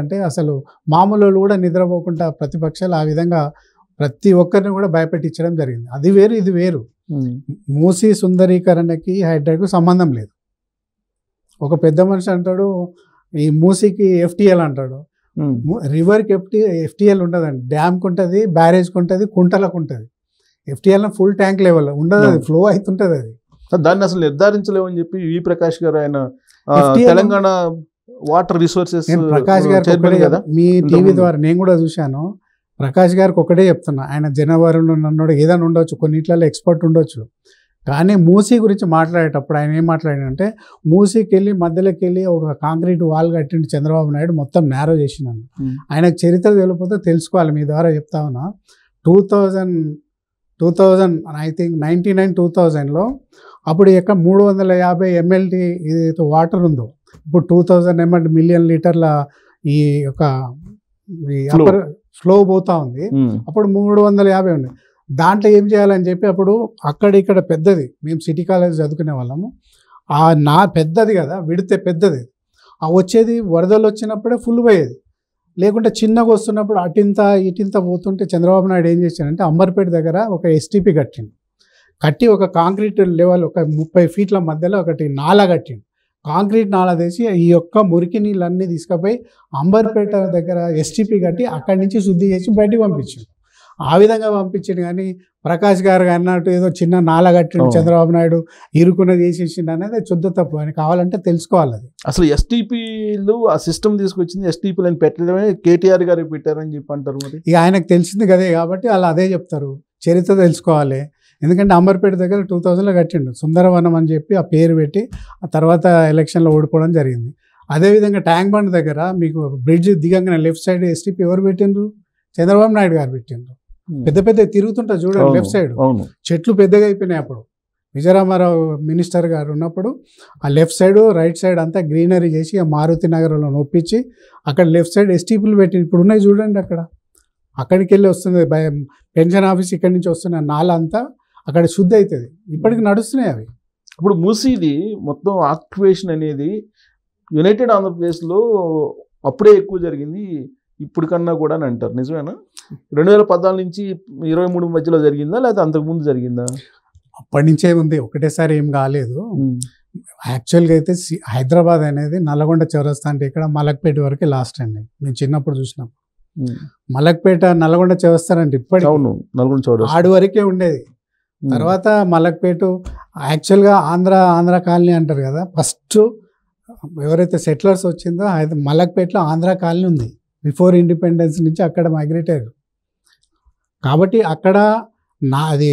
అంటే అసలు మామూలు కూడా నిద్రపోకుండా ప్రతిపక్షాలు ఆ విధంగా ప్రతి ఒక్కరిని కూడా భయపెట్టించడం జరిగింది అది వేరు ఇది వేరు మూసి సుందరీకరణకి హైడ్రాకు సంబంధం లేదు ఒక పెద్ద మనిషి అంటాడు ఈ మూసికి ఎఫ్టీఎల్ అంటాడు రివర్కి ఎఫ్టీ ఎఫ్టీఎల్ ఉండదండి డ్యామ్కి ఉంటుంది బ్యారేజ్కి ఉంటుంది కుంటలకు ఉంటుంది ఎఫ్టీఎల్ ఫుల్ ట్యాంక్ లెవెల్ ఉండదు అది ఫ్లో అవుతుంటుంది అది దాన్ని అసలు నిర్ధారించలేమని చెప్పి వి ప్రకాష్ గారు ఆయన తెలంగాణ వాటర్ రిసోర్సెస్ ప్రకాష్ గారు కదా మీ టీవీ ద్వారా నేను కూడా చూశాను ప్రకాష్ గారికి ఒకటే చెప్తున్నా ఆయన జనవరిలో నన్నోడు ఏదైనా ఉండొచ్చు కొన్నిట్లలో ఎక్స్పర్ట్ ఉండొచ్చు కానీ మూసీ గురించి మాట్లాడేటప్పుడు ఆయన ఏం మాట్లాడినంటే మూసీకి వెళ్ళి మధ్యలోకి వెళ్ళి ఒక కాంక్రీట్ వాల్ కట్టిండు చంద్రబాబు నాయుడు మొత్తం నేరో చేసినాను ఆయనకు చరిత్ర తెలియకపోతే తెలుసుకోవాలి మీ ద్వారా చెప్తా ఉన్నా two thousand two thousand I think ninety nine two థౌజండ్లో అప్పుడు ఎక్క మూడు వందల యాభై ఎంఎల్టీ ఏదైతే వాటర్ ఉందో ఇప్పుడు టూ థౌజండ్ ఎంఎల్ మిలియన్ లీటర్ల ఈ యొక్క ఫ్లో పోతా ఉంది అప్పుడు మూడు వందల యాభై ఉంది దాంట్లో ఏం చేయాలని చెప్పి అప్పుడు అక్కడ ఇక్కడ పెద్దది మేము సిటీ కాలేజ్ చదువుకునే వాళ్ళము ఆ నా పెద్దది కదా విడితే పెద్దది ఆ వచ్చేది వరదలు వచ్చినప్పుడే ఫుల్ పోయేది లేకుంటే చిన్నగా వస్తున్నప్పుడు అటింత ఇటింత పోతుంటే చంద్రబాబు నాయుడు ఏం చేశాడంటే అంబర్పేట దగ్గర ఒక ఎస్టీపీ కట్టిండు కట్టి ఒక కాంక్రీట్ లెవెల్ ఒక ముప్పై ఫీట్ల మధ్యలో ఒకటి నాలా కట్టిండు కాంక్రీట్ నాలా తీసి ఈ యొక్క మురికి నీళ్ళన్నీ తీసుకుపోయి అంబర్పేట దగ్గర ఎస్టీపీ కట్టి అక్కడి నుంచి శుద్ధి చేసి బయటికి పంపించింది ఆ విధంగా పంపించింది కానీ ప్రకాష్ గారు అన్నట్టు ఏదో చిన్న నాల కట్టిండు చంద్రబాబు నాయుడు ఇరుకున్నది వేసేసిండు అనేది చుద్ద తప్పు అని కావాలంటే తెలుసుకోవాలి అది అసలు ఎస్టీపీలు ఆ సిస్టమ్ తీసుకొచ్చింది ఎస్టీపీలు అని పెట్టడమే కేటీఆర్ గారికి పెట్టారని చెప్పి అంటారు మరి ఇక ఆయనకు తెలిసింది కదే కాబట్టి వాళ్ళు అదే చెప్తారు చరిత్ర తెలుసుకోవాలి ఎందుకంటే అంబర్పేట దగ్గర టూ థౌజండ్లో కట్టిండు సుందరవనం అని చెప్పి ఆ పేరు పెట్టి ఆ తర్వాత ఎలక్షన్లో ఓడిపోవడం జరిగింది అదేవిధంగా ట్యాంక్ బండ్ దగ్గర మీకు బ్రిడ్జ్ దిగంగానే లెఫ్ట్ సైడ్ ఎస్టీపీ ఎవరు పెట్టిండ్రు చంద్రబాబు నాయుడు గారు పెట్టిండ్రు పెద్ద పెద్ద తిరుగుతుంటారు చూడండి లెఫ్ట్ సైడ్ చెట్లు పెద్దగా అయిపోయినాయి అప్పుడు విజయరామారావు మినిస్టర్ గారు ఉన్నప్పుడు ఆ లెఫ్ట్ సైడ్ రైట్ సైడ్ అంతా గ్రీనరీ చేసి ఆ మారుతి నగరంలో నొప్పించి అక్కడ లెఫ్ట్ సైడ్ ఎస్టీపీలు పెట్టి ఇప్పుడు ఉన్నాయి చూడండి అక్కడ అక్కడికి వెళ్ళి వస్తుంది పెన్షన్ ఆఫీస్ ఇక్కడి నుంచి వస్తున్న నాలంతా అక్కడ శుద్ధి అవుతుంది ఇప్పటికి నడుస్తున్నాయి అవి ఇప్పుడు మూసీది మొత్తం ఆక్యుపేషన్ అనేది యునైటెడ్ ఆంధ్రప్రదేశ్లో అప్పుడే ఎక్కువ జరిగింది ఇప్పుడు కన్నా కూడా అని అంటారు నిజమేనా రెండు వేల పద్నాలుగు నుంచి ఇరవై మూడు మధ్యలో జరిగిందా లేకపోతే అంతకుముందు జరిగిందా అప్పటి నుంచే ఉంది ఒకటేసారి ఏం కాలేదు యాక్చువల్గా అయితే హైదరాబాద్ అనేది నల్లగొండ చౌరస్తా అంటే ఇక్కడ మలక్పేట వరకు లాస్ట్ అండి మేము చిన్నప్పుడు చూసినప్పుడు మలక్పేట నల్గొండ చౌరస్తా అంటే ఇప్పటి అవును నల్గొండ ఆడు వరకే ఉండేది తర్వాత మలక్పేట యాక్చువల్గా ఆంధ్ర ఆంధ్ర కాలనీ అంటారు కదా ఫస్ట్ ఎవరైతే సెటిలర్స్ వచ్చిందో అయితే మలక్పేటలో ఆంధ్ర కాలనీ ఉంది బిఫోర్ ఇండిపెండెన్స్ నుంచి అక్కడ మైగ్రేట్ అయ్యారు కాబట్టి అక్కడ నా అది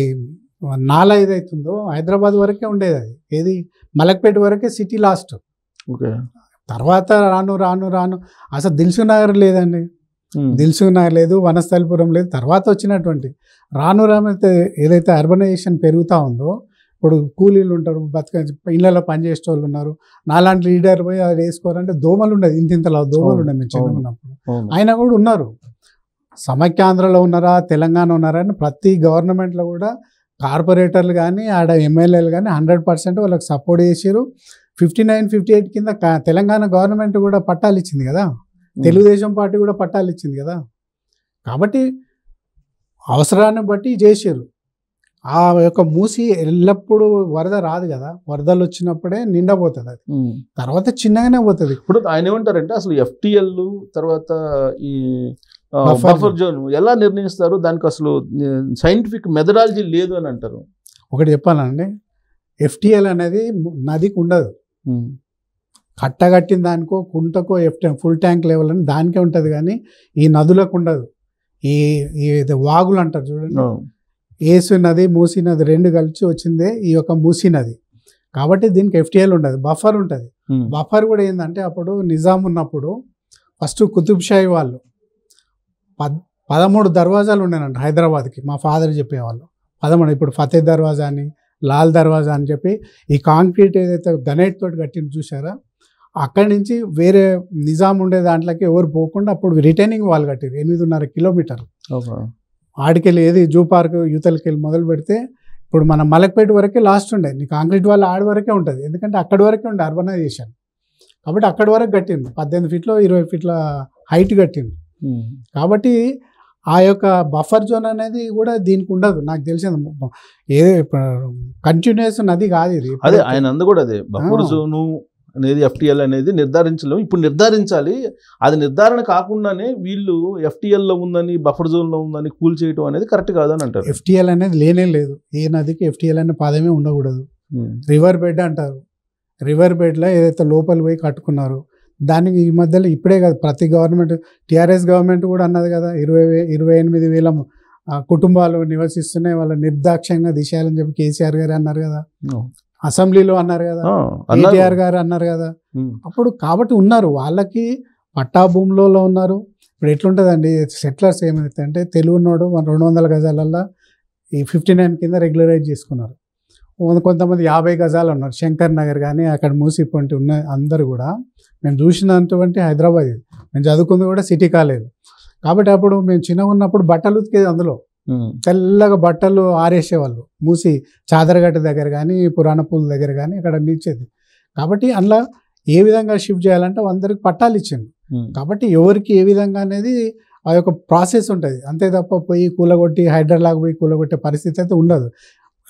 నాలా ఏదైతుందో హైదరాబాద్ వరకే ఉండేది అది ఏది మలక్పేట వరకే సిటీ లాస్ట్ ఓకే తర్వాత రాను రాను రాను అసలు దిల్సు నగర్ లేదండి దిల్సు నగర్ లేదు వనస్థలిపురం లేదు తర్వాత వచ్చినటువంటి రాను రాను ఏదైతే అర్బనైజేషన్ పెరుగుతూ ఉందో ఇప్పుడు కూలీలు ఉంటారు బతక ఇళ్ళలో పనిచేసే వాళ్ళు ఉన్నారు నాలాంటి లీడర్ పోయి అది వేసుకోవాలంటే దోమలు ఉండదు ఇంత ఇంతలా దోమలు ఉండే మేము చిన్న ఉన్నప్పుడు ఆయన కూడా ఉన్నారు సమైక్యాంధ్రలో ఉన్నారా తెలంగాణ ఉన్నారా అని ప్రతి గవర్నమెంట్లో కూడా కార్పొరేటర్లు కానీ ఆడ ఎమ్మెల్యేలు కానీ హండ్రెడ్ పర్సెంట్ వాళ్ళకి సపోర్ట్ చేసారు ఫిఫ్టీ నైన్ ఫిఫ్టీ ఎయిట్ కింద తెలంగాణ గవర్నమెంట్ కూడా పట్టాలు ఇచ్చింది కదా తెలుగుదేశం పార్టీ కూడా పట్టాలు ఇచ్చింది కదా కాబట్టి అవసరాన్ని బట్టి చేసారు ఆ యొక్క మూసి ఎల్లప్పుడూ వరద రాదు కదా వరదలు వచ్చినప్పుడే నిండబోతుంది అది తర్వాత చిన్నగానే పోతుంది ఇప్పుడు ఆయన ఏమంటారంటే అసలు ఎఫ్టిఎల్ తర్వాత ఈ బఫర్ జోన్ ఎలా నిర్ణయిస్తారు దానికి అసలు సైంటిఫిక్ మెథడాలజీ లేదు అని అంటారు ఒకటి చెప్పాలండి ఎఫ్టిఎల్ అనేది నదికి ఉండదు కట్టగట్టిన దానికో కుంటకో ఎఫ్ ఫుల్ ట్యాంక్ లెవెల్ అని దానికే ఉంటుంది కానీ ఈ నదులకు ఉండదు ఈ వాగులు అంటారు చూడండి ఏసు నది మూసీ నది రెండు కలిసి వచ్చిందే ఈ యొక్క మూసీ నది కాబట్టి దీనికి ఎఫ్టీఎల్ ఉండదు బఫర్ ఉంటుంది బఫర్ కూడా ఏంటంటే అప్పుడు నిజాం ఉన్నప్పుడు ఫస్ట్ కుతుబ్షాయి వాళ్ళు పద్ పదమూడు దర్వాజాలు ఉండేనంట హైదరాబాద్కి మా ఫాదర్ చెప్పేవాళ్ళు పదమూడు ఇప్పుడు ఫతే దర్వాజా అని లాల్ దర్వాజా అని చెప్పి ఈ కాంక్రీట్ ఏదైతే గనేట్ తోటి కట్టిన చూసారా అక్కడి నుంచి వేరే నిజాం ఉండే దాంట్లోకి ఎవరు పోకుండా అప్పుడు రిటైనింగ్ వాళ్ళు కట్టారు ఎనిమిదిన్నర కిలోమీటర్లు ఆడికెళ్ళి ఏది జూ పార్క్ యూతలకి వెళ్ళి మొదలు పెడితే ఇప్పుడు మన మలక్పేట వరకే లాస్ట్ ఉండే నీ కాంక్రీట్ వాళ్ళ ఆడి వరకే ఉంటుంది ఎందుకంటే అక్కడి వరకే ఉండే అర్బనైజేషన్ కాబట్టి అక్కడి వరకు కట్టింది పద్దెనిమిది ఫీట్లో ఇరవై ఫీట్ల హైట్ కట్టింది కాబట్టి ఆ యొక్క బఫర్ జోన్ అనేది కూడా దీనికి ఉండదు నాకు తెలిసింది ఏదో కంటిన్యూస్ నది కాదు ఇది అదే ఆయన అందు కూడా అదే బఫర్ జోను అనేది ఎఫ్టిఎల్ అనేది నిర్ధారించలేము ఇప్పుడు నిర్ధారించాలి అది నిర్ధారణ కాకుండానే వీళ్ళు ఎఫ్టిఎల్లో ఉందని బఫర్ జోన్లో ఉందని కూల్ చేయడం అనేది కరెక్ట్ కాదని అంటారు ఎఫ్టిఎల్ అనేది లేనే లేదు ఏ నదికి ఎఫ్టిఎల్ అనే పాదమే ఉండకూడదు రివర్ బెడ్ అంటారు రివర్ బెడ్లో ఏదైతే లోపలి పోయి కట్టుకున్నారు దానికి ఈ మధ్యలో ఇప్పుడే కాదు ప్రతి గవర్నమెంట్ టీఆర్ఎస్ గవర్నమెంట్ కూడా అన్నది కదా ఇరవై ఇరవై ఎనిమిది వేల కుటుంబాలు నివసిస్తున్నాయి వాళ్ళ నిర్దాక్ష్యంగా తీసేయాలని చెప్పి కేసీఆర్ గారు అన్నారు కదా అసెంబ్లీలో అన్నారు కదా కేటీఆర్ గారు అన్నారు కదా అప్పుడు కాబట్టి ఉన్నారు వాళ్ళకి పట్టా భూములలో ఉన్నారు ఇప్పుడు ఎట్లుంటుందండి సెటిలర్స్ ఏమవుతాయంటే తెలుగున్నోడు మన రెండు వందల గజాలల్లో ఈ ఫిఫ్టీ నైన్ కింద రెగ్యులరైజ్ చేసుకున్నారు కొంతమంది యాభై గజాలు ఉన్నారు శంకర్ నగర్ కానీ అక్కడ మూసిపోయి ఉన్న అందరు కూడా మేము చూసినటువంటి హైదరాబాద్ మేము చదువుకుంది కూడా సిటీ కాలేదు కాబట్టి అప్పుడు మేము చిన్నగా ఉన్నప్పుడు బట్టలు ఉతికేది అందులో తెల్లగా బట్టలు ఆరేసేవాళ్ళు మూసి చాదరగట్ట దగ్గర కానీ పురాణపూల దగ్గర కానీ అక్కడ నిలిచేది కాబట్టి అందులో ఏ విధంగా షిఫ్ట్ చేయాలంటే అందరికి పట్టాలు ఇచ్చింది కాబట్టి ఎవరికి ఏ విధంగా అనేది ఆ యొక్క ప్రాసెస్ ఉంటుంది అంతే తప్ప పోయి కూలగొట్టి హైడ్రాలాగ్ పోయి కూలగొట్టే పరిస్థితి అయితే ఉండదు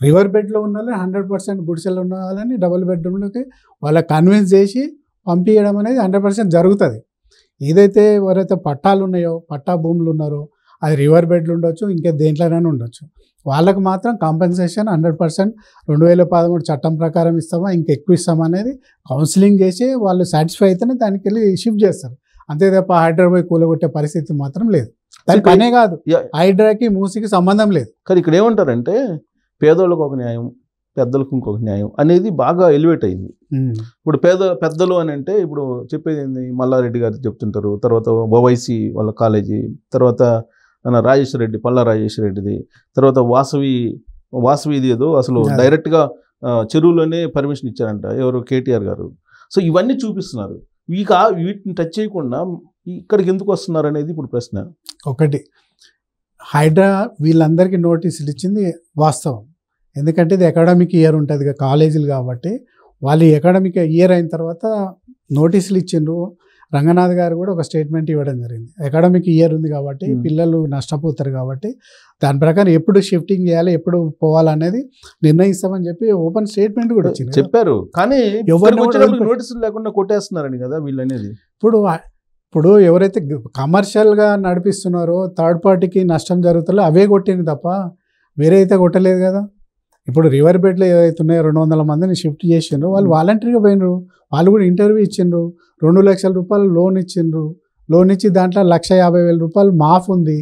రివర్ బెడ్లో ఉన్న వాళ్ళని హండ్రెడ్ పర్సెంట్ గుడిసెలు ఉన్న వాళ్ళని డబుల్ బెడ్రూమ్లోకి వాళ్ళ కన్విన్స్ చేసి పంపించడం అనేది హండ్రెడ్ పర్సెంట్ జరుగుతుంది ఏదైతే ఎవరైతే పట్టాలు ఉన్నాయో పట్టా భూములు ఉన్నారో అది రివర్ బెడ్లు ఉండొచ్చు ఇంకా దేంట్లోనైనా ఉండొచ్చు వాళ్ళకు మాత్రం కాంపెన్సేషన్ హండ్రెడ్ పర్సెంట్ రెండు వేల పదమూడు చట్టం ప్రకారం ఇస్తామా ఇంకా ఎక్కువ ఇస్తామా అనేది కౌన్సిలింగ్ చేసి వాళ్ళు సాటిస్ఫై అయితేనే దానికి వెళ్ళి షిఫ్ట్ చేస్తారు అంతే తప్ప హైడ్రాబాయ్ కూలగొట్టే పరిస్థితి మాత్రం లేదు దాని పనే కాదు హైడ్రాకి మూసికి సంబంధం లేదు కానీ ఇక్కడ ఏమంటారంటే పేదోళ్ళకు ఒక న్యాయం పెద్దలకు ఇంకొక న్యాయం అనేది బాగా ఎలివేట్ అయింది ఇప్పుడు పేద పెద్దలు అని అంటే ఇప్పుడు చెప్పేది ఏంది మల్లారెడ్డి గారు చెప్తుంటారు తర్వాత ఓవైసీ వాళ్ళ కాలేజీ తర్వాత రాజేశ్వర రెడ్డి పల్లా రాజేశ్వర రెడ్డిది తర్వాత వాసవి వాసవిది ఏదో అసలు డైరెక్ట్గా చెరువులోనే పర్మిషన్ ఇచ్చారంట ఎవరు కేటీఆర్ గారు సో ఇవన్నీ చూపిస్తున్నారు ఇక వీటిని టచ్ చేయకుండా ఇక్కడికి ఎందుకు వస్తున్నారు అనేది ఇప్పుడు ప్రశ్న ఒకటి హైడ్రా వీళ్ళందరికీ నోటీసులు ఇచ్చింది వాస్తవం ఎందుకంటే ఇది అకాడమిక్ ఇయర్ ఉంటుంది కాలేజీలు కాబట్టి వాళ్ళు అకాడమిక్ ఇయర్ అయిన తర్వాత నోటీసులు ఇచ్చిండ్రు రంగనాథ్ గారు కూడా ఒక స్టేట్మెంట్ ఇవ్వడం జరిగింది అకాడమిక్ ఇయర్ ఉంది కాబట్టి hmm. పిల్లలు నష్టపోతారు కాబట్టి దాని ప్రకారం ఎప్పుడు షిఫ్టింగ్ చేయాలి ఎప్పుడు పోవాలనేది నిర్ణయిస్తామని చెప్పి ఓపెన్ స్టేట్మెంట్ కూడా వచ్చింది చెప్పారు కానీ ఎవరు నోటీసులు లేకుండా కొట్టేస్తున్నారని కదా వీళ్ళనేది ఇప్పుడు ఇప్పుడు ఎవరైతే కమర్షియల్గా నడిపిస్తున్నారో థర్డ్ పార్టీకి నష్టం జరుగుతుందో అవే కొట్టింది తప్ప వేరే అయితే కొట్టలేదు కదా ఇప్పుడు రివర్ బెడ్లో ఏవైతే ఉన్నాయో రెండు వందల మందిని షిఫ్ట్ చేసిండ్రు వాళ్ళు hmm. వాలంటరీగా పోయినరు వాళ్ళు కూడా ఇంటర్వ్యూ ఇచ్చిండ్రు రెండు లక్షల రూపాయలు లోన్ ఇచ్చిండ్రు లోన్ ఇచ్చి దాంట్లో లక్ష యాభై వేల రూపాయలు మాఫ్ ఉంది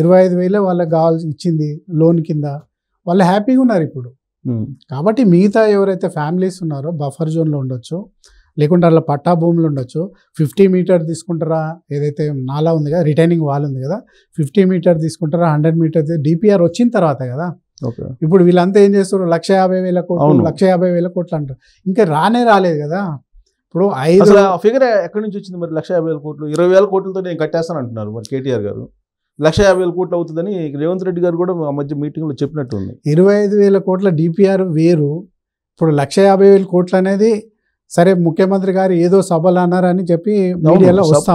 ఇరవై ఐదు వేలే వాళ్ళకి కావాల్సి ఇచ్చింది లోన్ కింద వాళ్ళు హ్యాపీగా ఉన్నారు ఇప్పుడు hmm. కాబట్టి మిగతా ఎవరైతే ఫ్యామిలీస్ ఉన్నారో బఫర్ జోన్లో ఉండొచ్చు లేకుంటే అలా పట్టా భూములు ఉండొచ్చు ఫిఫ్టీ మీటర్ తీసుకుంటారా ఏదైతే నాలా ఉంది కదా రిటైనింగ్ వాల్ ఉంది కదా ఫిఫ్టీ మీటర్ తీసుకుంటారా హండ్రెడ్ మీటర్ డిపిఆర్ వచ్చిన తర్వాత కదా ఇప్పుడు వీళ్ళంతా ఏం చేస్తారు లక్ష యాభై వేల కోట్లు లక్ష యాభై వేల కోట్లు అంటారు ఇంకా రానే రాలేదు కదా ఇప్పుడు ఐదు ఫిగర్ ఎక్కడి నుంచి వచ్చింది మరి లక్ష యాభై వేల కోట్లు ఇరవై వేల కోట్లతో నేను కట్టేస్తాను అంటున్నారు మరి కేటీఆర్ గారు లక్ష యాభై వేల కోట్లు అవుతుందని రేవంత్ రెడ్డి గారు కూడా ఆ మధ్య మీటింగ్లో చెప్పినట్టు ఉంది ఇరవై ఐదు వేల కోట్ల డిపిఆర్ వేరు ఇప్పుడు లక్ష యాభై వేల కోట్లు అనేది సరే ముఖ్యమంత్రి గారు ఏదో సభలు అన్నారని చెప్పి మీడియాలో వస్తా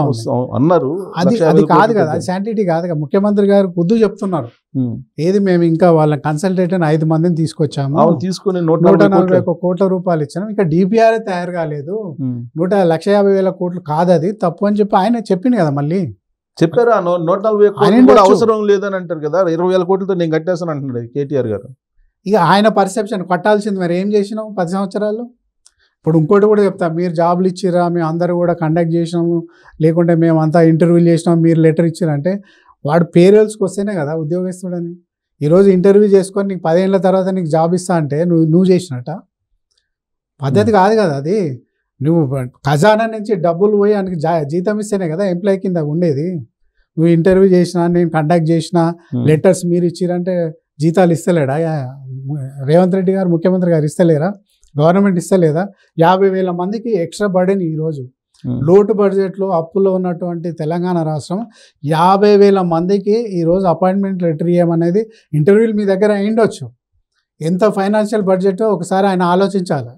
అన్నారు అది అది కాదు కదా అది శాంటిటీ కాదు కదా ముఖ్యమంత్రి గారు పొద్దు చెప్తున్నారు ఏది మేము ఇంకా వాళ్ళ కన్సల్టేట్ అని ఐదు మందిని తీసుకొచ్చాము తీసుకుని నూట నలభై ఒక కోట్ల రూపాయలు ఇచ్చాము ఇంకా డిపిఆర్ తయారు కాలేదు నూట లక్ష యాభై వేల కోట్లు కాదు అది తప్పు అని చెప్పి ఆయన చెప్పింది కదా మళ్ళీ చెప్పారా నూట నలభై కూడా అవసరం లేదని అంటారు కదా ఇరవై వేల కోట్లతో నేను కట్టేస్తాను అంటున్నాడు కేటీఆర్ గారు ఇక ఆయన పర్సెప్షన్ కట్టాల్సింది మరి ఏం చేసినావు పది సంవత్సరాలు ఇప్పుడు ఇంకోటి కూడా చెప్తా మీరు జాబ్లు ఇచ్చిరా మేము అందరూ కూడా కండక్ట్ చేసినాము లేకుంటే మేము అంతా ఇంటర్వ్యూలు చేసినాం మీరు లెటర్ ఇచ్చిరంటే వాడు పేరెంట్స్కి వస్తేనే కదా ఉద్యోగస్తుడని ఈరోజు ఇంటర్వ్యూ చేసుకొని నీకు పదేళ్ళ తర్వాత నీకు జాబ్ ఇస్తా అంటే నువ్వు నువ్వు చేసినట్ట పద్ధతి కాదు కదా అది నువ్వు ఖజానా నుంచి డబ్బులు పోయి ఆయనకి జీతం ఇస్తేనే కదా ఎంప్లాయ్ కింద ఉండేది నువ్వు ఇంటర్వ్యూ చేసినా నేను కండక్ట్ చేసిన లెటర్స్ మీరు ఇచ్చిరంటే జీతాలు ఇస్తలేడా రేవంత్ రెడ్డి గారు ముఖ్యమంత్రి గారు ఇస్తలేరా గవర్నమెంట్ ఇస్తలేదా యాభై వేల మందికి ఎక్స్ట్రా బర్డెన్ ఈరోజు లోటు బడ్జెట్లో అప్పులో ఉన్నటువంటి తెలంగాణ రాష్ట్రం యాభై వేల మందికి ఈరోజు అపాయింట్మెంట్ లెటర్ ఇవ్వమనేది ఇంటర్వ్యూలు మీ దగ్గర అయ్యిండొచ్చు ఎంత ఫైనాన్షియల్ బడ్జెట్ ఒకసారి ఆయన ఆలోచించాలి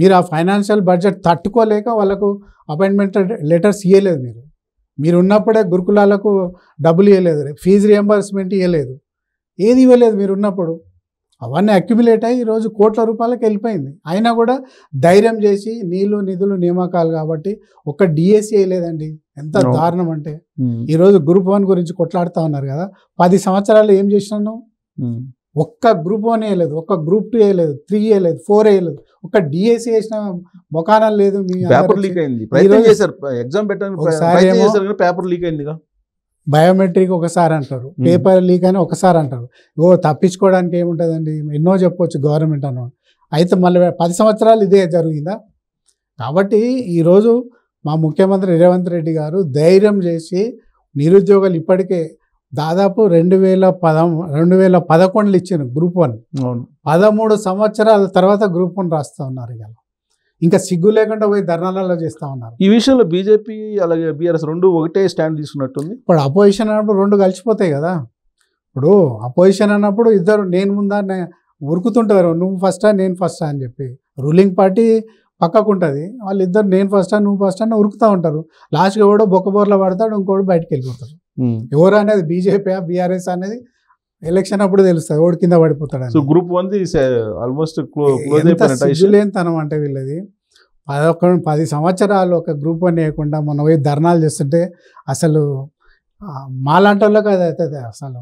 మీరు ఆ ఫైనాన్షియల్ బడ్జెట్ తట్టుకోలేక వాళ్ళకు అపాయింట్మెంట్ లెటర్స్ ఇవ్వలేదు మీరు మీరు ఉన్నప్పుడే గురుకులాలకు డబ్బులు ఇవ్వలేదు ఫీజు రియంబర్స్మెంట్ ఇవ్వలేదు ఏది ఇవ్వలేదు మీరు ఉన్నప్పుడు అవన్నీ అక్యుమిలేట్ అయ్యి ఈరోజు కోట్ల రూపాయలకు వెళ్ళిపోయింది అయినా కూడా ధైర్యం చేసి నీళ్లు నిధులు నియామకాలు కాబట్టి ఒక డిఎస్సి లేదండి ఎంత దారుణం అంటే hmm. ఈరోజు గ్రూప్ వన్ గురించి కొట్లాడుతూ ఉన్నారు కదా పది సంవత్సరాలు ఏం చేసినాను hmm. ఒక్క గ్రూప్ వన్ వేయలేదు ఒక్క గ్రూప్ టూ వేయలేదు త్రీ వేయలేదు ఫోర్ వేయలేదు ఒక్క డిఎస్సి వేసిన మొకానాలు లేదు మీ పేపర్ లీక్ అయింది ఎగ్జామ్ పెట్టడానికి పేపర్ లీక్ అయిందిగా బయోమెట్రిక్ ఒకసారి అంటారు పేపర్ లీక్ అని ఒకసారి అంటారు ఓ తప్పించుకోవడానికి ఏముంటుందండి ఎన్నో చెప్పవచ్చు గవర్నమెంట్ అన్న అయితే మళ్ళీ పది సంవత్సరాలు ఇదే జరిగిందా కాబట్టి ఈరోజు మా ముఖ్యమంత్రి రేవంత్ రెడ్డి గారు ధైర్యం చేసి నిరుద్యోగులు ఇప్పటికే దాదాపు రెండు వేల పదం రెండు వేల పదకొండులు ఇచ్చిన గ్రూప్ వన్ పదమూడు సంవత్సరాల తర్వాత గ్రూప్ వన్ రాస్తూ ఉన్నారు ఇలా ఇంకా సిగ్గు లేకుండా పోయి ధర్నాలలో చేస్తా ఉన్నారు ఈ విషయంలో బీజేపీ అలాగే బీఆర్ఎస్ రెండు ఒకటే స్టాండ్ తీసుకున్నట్టుంది ఇప్పుడు అపోజిషన్ అన్నప్పుడు రెండు కలిసిపోతాయి కదా ఇప్పుడు అపోజిషన్ అన్నప్పుడు ఇద్దరు నేను ముందా ఉరుకుతుంటారు నువ్వు ఫస్టా నేను ఫస్టా అని చెప్పి రూలింగ్ పార్టీ పక్కకు ఉంటుంది వాళ్ళు ఇద్దరు నేను ఫస్టా నువ్వు ఫస్ట్ అని ఉరుకుతూ ఉంటారు లాస్ట్గా ఎవడో బోర్లో పడతాడు ఇంకోడు బయటకు వెళ్ళిపోతారు ఎవరు అనేది బీజేపీ బీఆర్ఎస్ అనేది ఎలక్షన్ అప్పుడు తెలుస్తుంది ఓడి కింద పడిపోతాడు సో గ్రూప్ వన్ ఆల్మోస్ట్ లేనితనం అంటే వీళ్ళది పదొక్క పది సంవత్సరాలు ఒక గ్రూప్ వన్ వేయకుండా మొన్న పోయి ధర్నాలు చేస్తుంటే అసలు మాలాంటి వాళ్ళకి అది అవుతుంది అసలు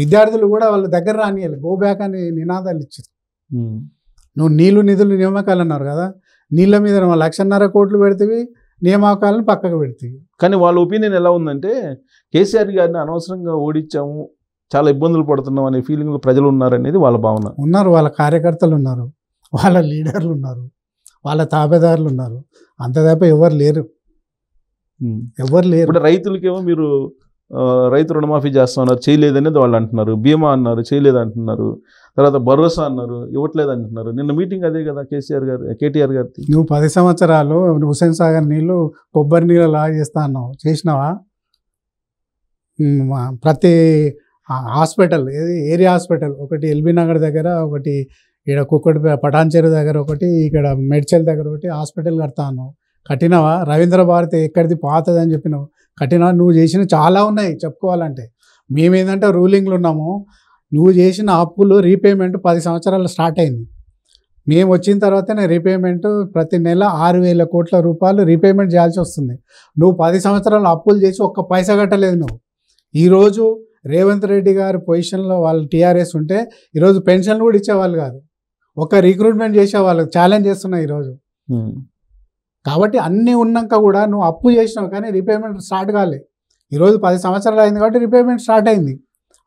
విద్యార్థులు కూడా వాళ్ళ దగ్గర రానియాలి గో బ్యాక్ అని నినాదాలు ఇచ్చారు నువ్వు నీళ్లు నిధులు నియామకాలు అన్నారు కదా నీళ్ళ మీద లక్షన్నర కోట్లు పెడితే నియామకాలను పక్కకు పెడితే కానీ వాళ్ళ ఒపీనియన్ ఎలా ఉందంటే కేసీఆర్ గారిని అనవసరంగా ఓడించాము చాలా ఇబ్బందులు పడుతున్నాం అనే ఫీలింగ్లో ప్రజలు ఉన్నారనేది వాళ్ళ భావన ఉన్నారు వాళ్ళ కార్యకర్తలు ఉన్నారు వాళ్ళ లీడర్లు ఉన్నారు వాళ్ళ తాబేదారులు ఉన్నారు అంత దాప ఎవరు లేరు ఎవరు లేరు ఇప్పుడు రైతులకేమో మీరు రైతు రుణమాఫీ చేస్తున్నారు చేయలేదనేది వాళ్ళు అంటున్నారు బీమా అన్నారు చేయలేదు అంటున్నారు తర్వాత భరోసా అన్నారు ఇవ్వట్లేదు అంటున్నారు నిన్న మీటింగ్ అదే కదా కేసీఆర్ గారు కేటీఆర్ గారి నువ్వు పది సంవత్సరాలు హుసేన్ సాగర్ నీళ్ళు కొబ్బరి నీళ్ళు లాగా చేస్తా అన్నావు చేసినావా ప్రతి హాస్పిటల్ ఏది ఏరియా హాస్పిటల్ ఒకటి ఎల్బీ నగర్ దగ్గర ఒకటి ఇక్కడ కుక్కడి పటాన్చెరు దగ్గర ఒకటి ఇక్కడ మెడ్చల్ దగ్గర ఒకటి హాస్పిటల్ కడతాను కఠినవా రవీంద్ర భారతి ఎక్కడిది పాతది అని చెప్పినావు కట్టినవా నువ్వు చేసిన చాలా ఉన్నాయి చెప్పుకోవాలంటే మేము ఏంటంటే రూలింగ్లు ఉన్నాము నువ్వు చేసిన అప్పులు రీపేమెంట్ పది సంవత్సరాలు స్టార్ట్ అయింది మేము వచ్చిన తర్వాతనే రీపేమెంట్ ప్రతి నెల ఆరు వేల కోట్ల రూపాయలు రీపేమెంట్ చేయాల్సి వస్తుంది నువ్వు పది సంవత్సరాలు అప్పులు చేసి ఒక్క పైసా కట్టలేదు నువ్వు ఈరోజు రేవంత్ రెడ్డి గారి పొజిషన్లో వాళ్ళు టీఆర్ఎస్ ఉంటే ఈరోజు పెన్షన్లు కూడా ఇచ్చేవాళ్ళు కాదు ఒక రిక్రూట్మెంట్ చేసే వాళ్ళు ఛాలెంజ్ చేస్తున్నాయి ఈరోజు కాబట్టి అన్నీ ఉన్నాక కూడా నువ్వు అప్పు చేసినావు కానీ రీపేమెంట్ స్టార్ట్ కాలే ఈరోజు పది సంవత్సరాలు అయింది కాబట్టి రీపేమెంట్ స్టార్ట్ అయింది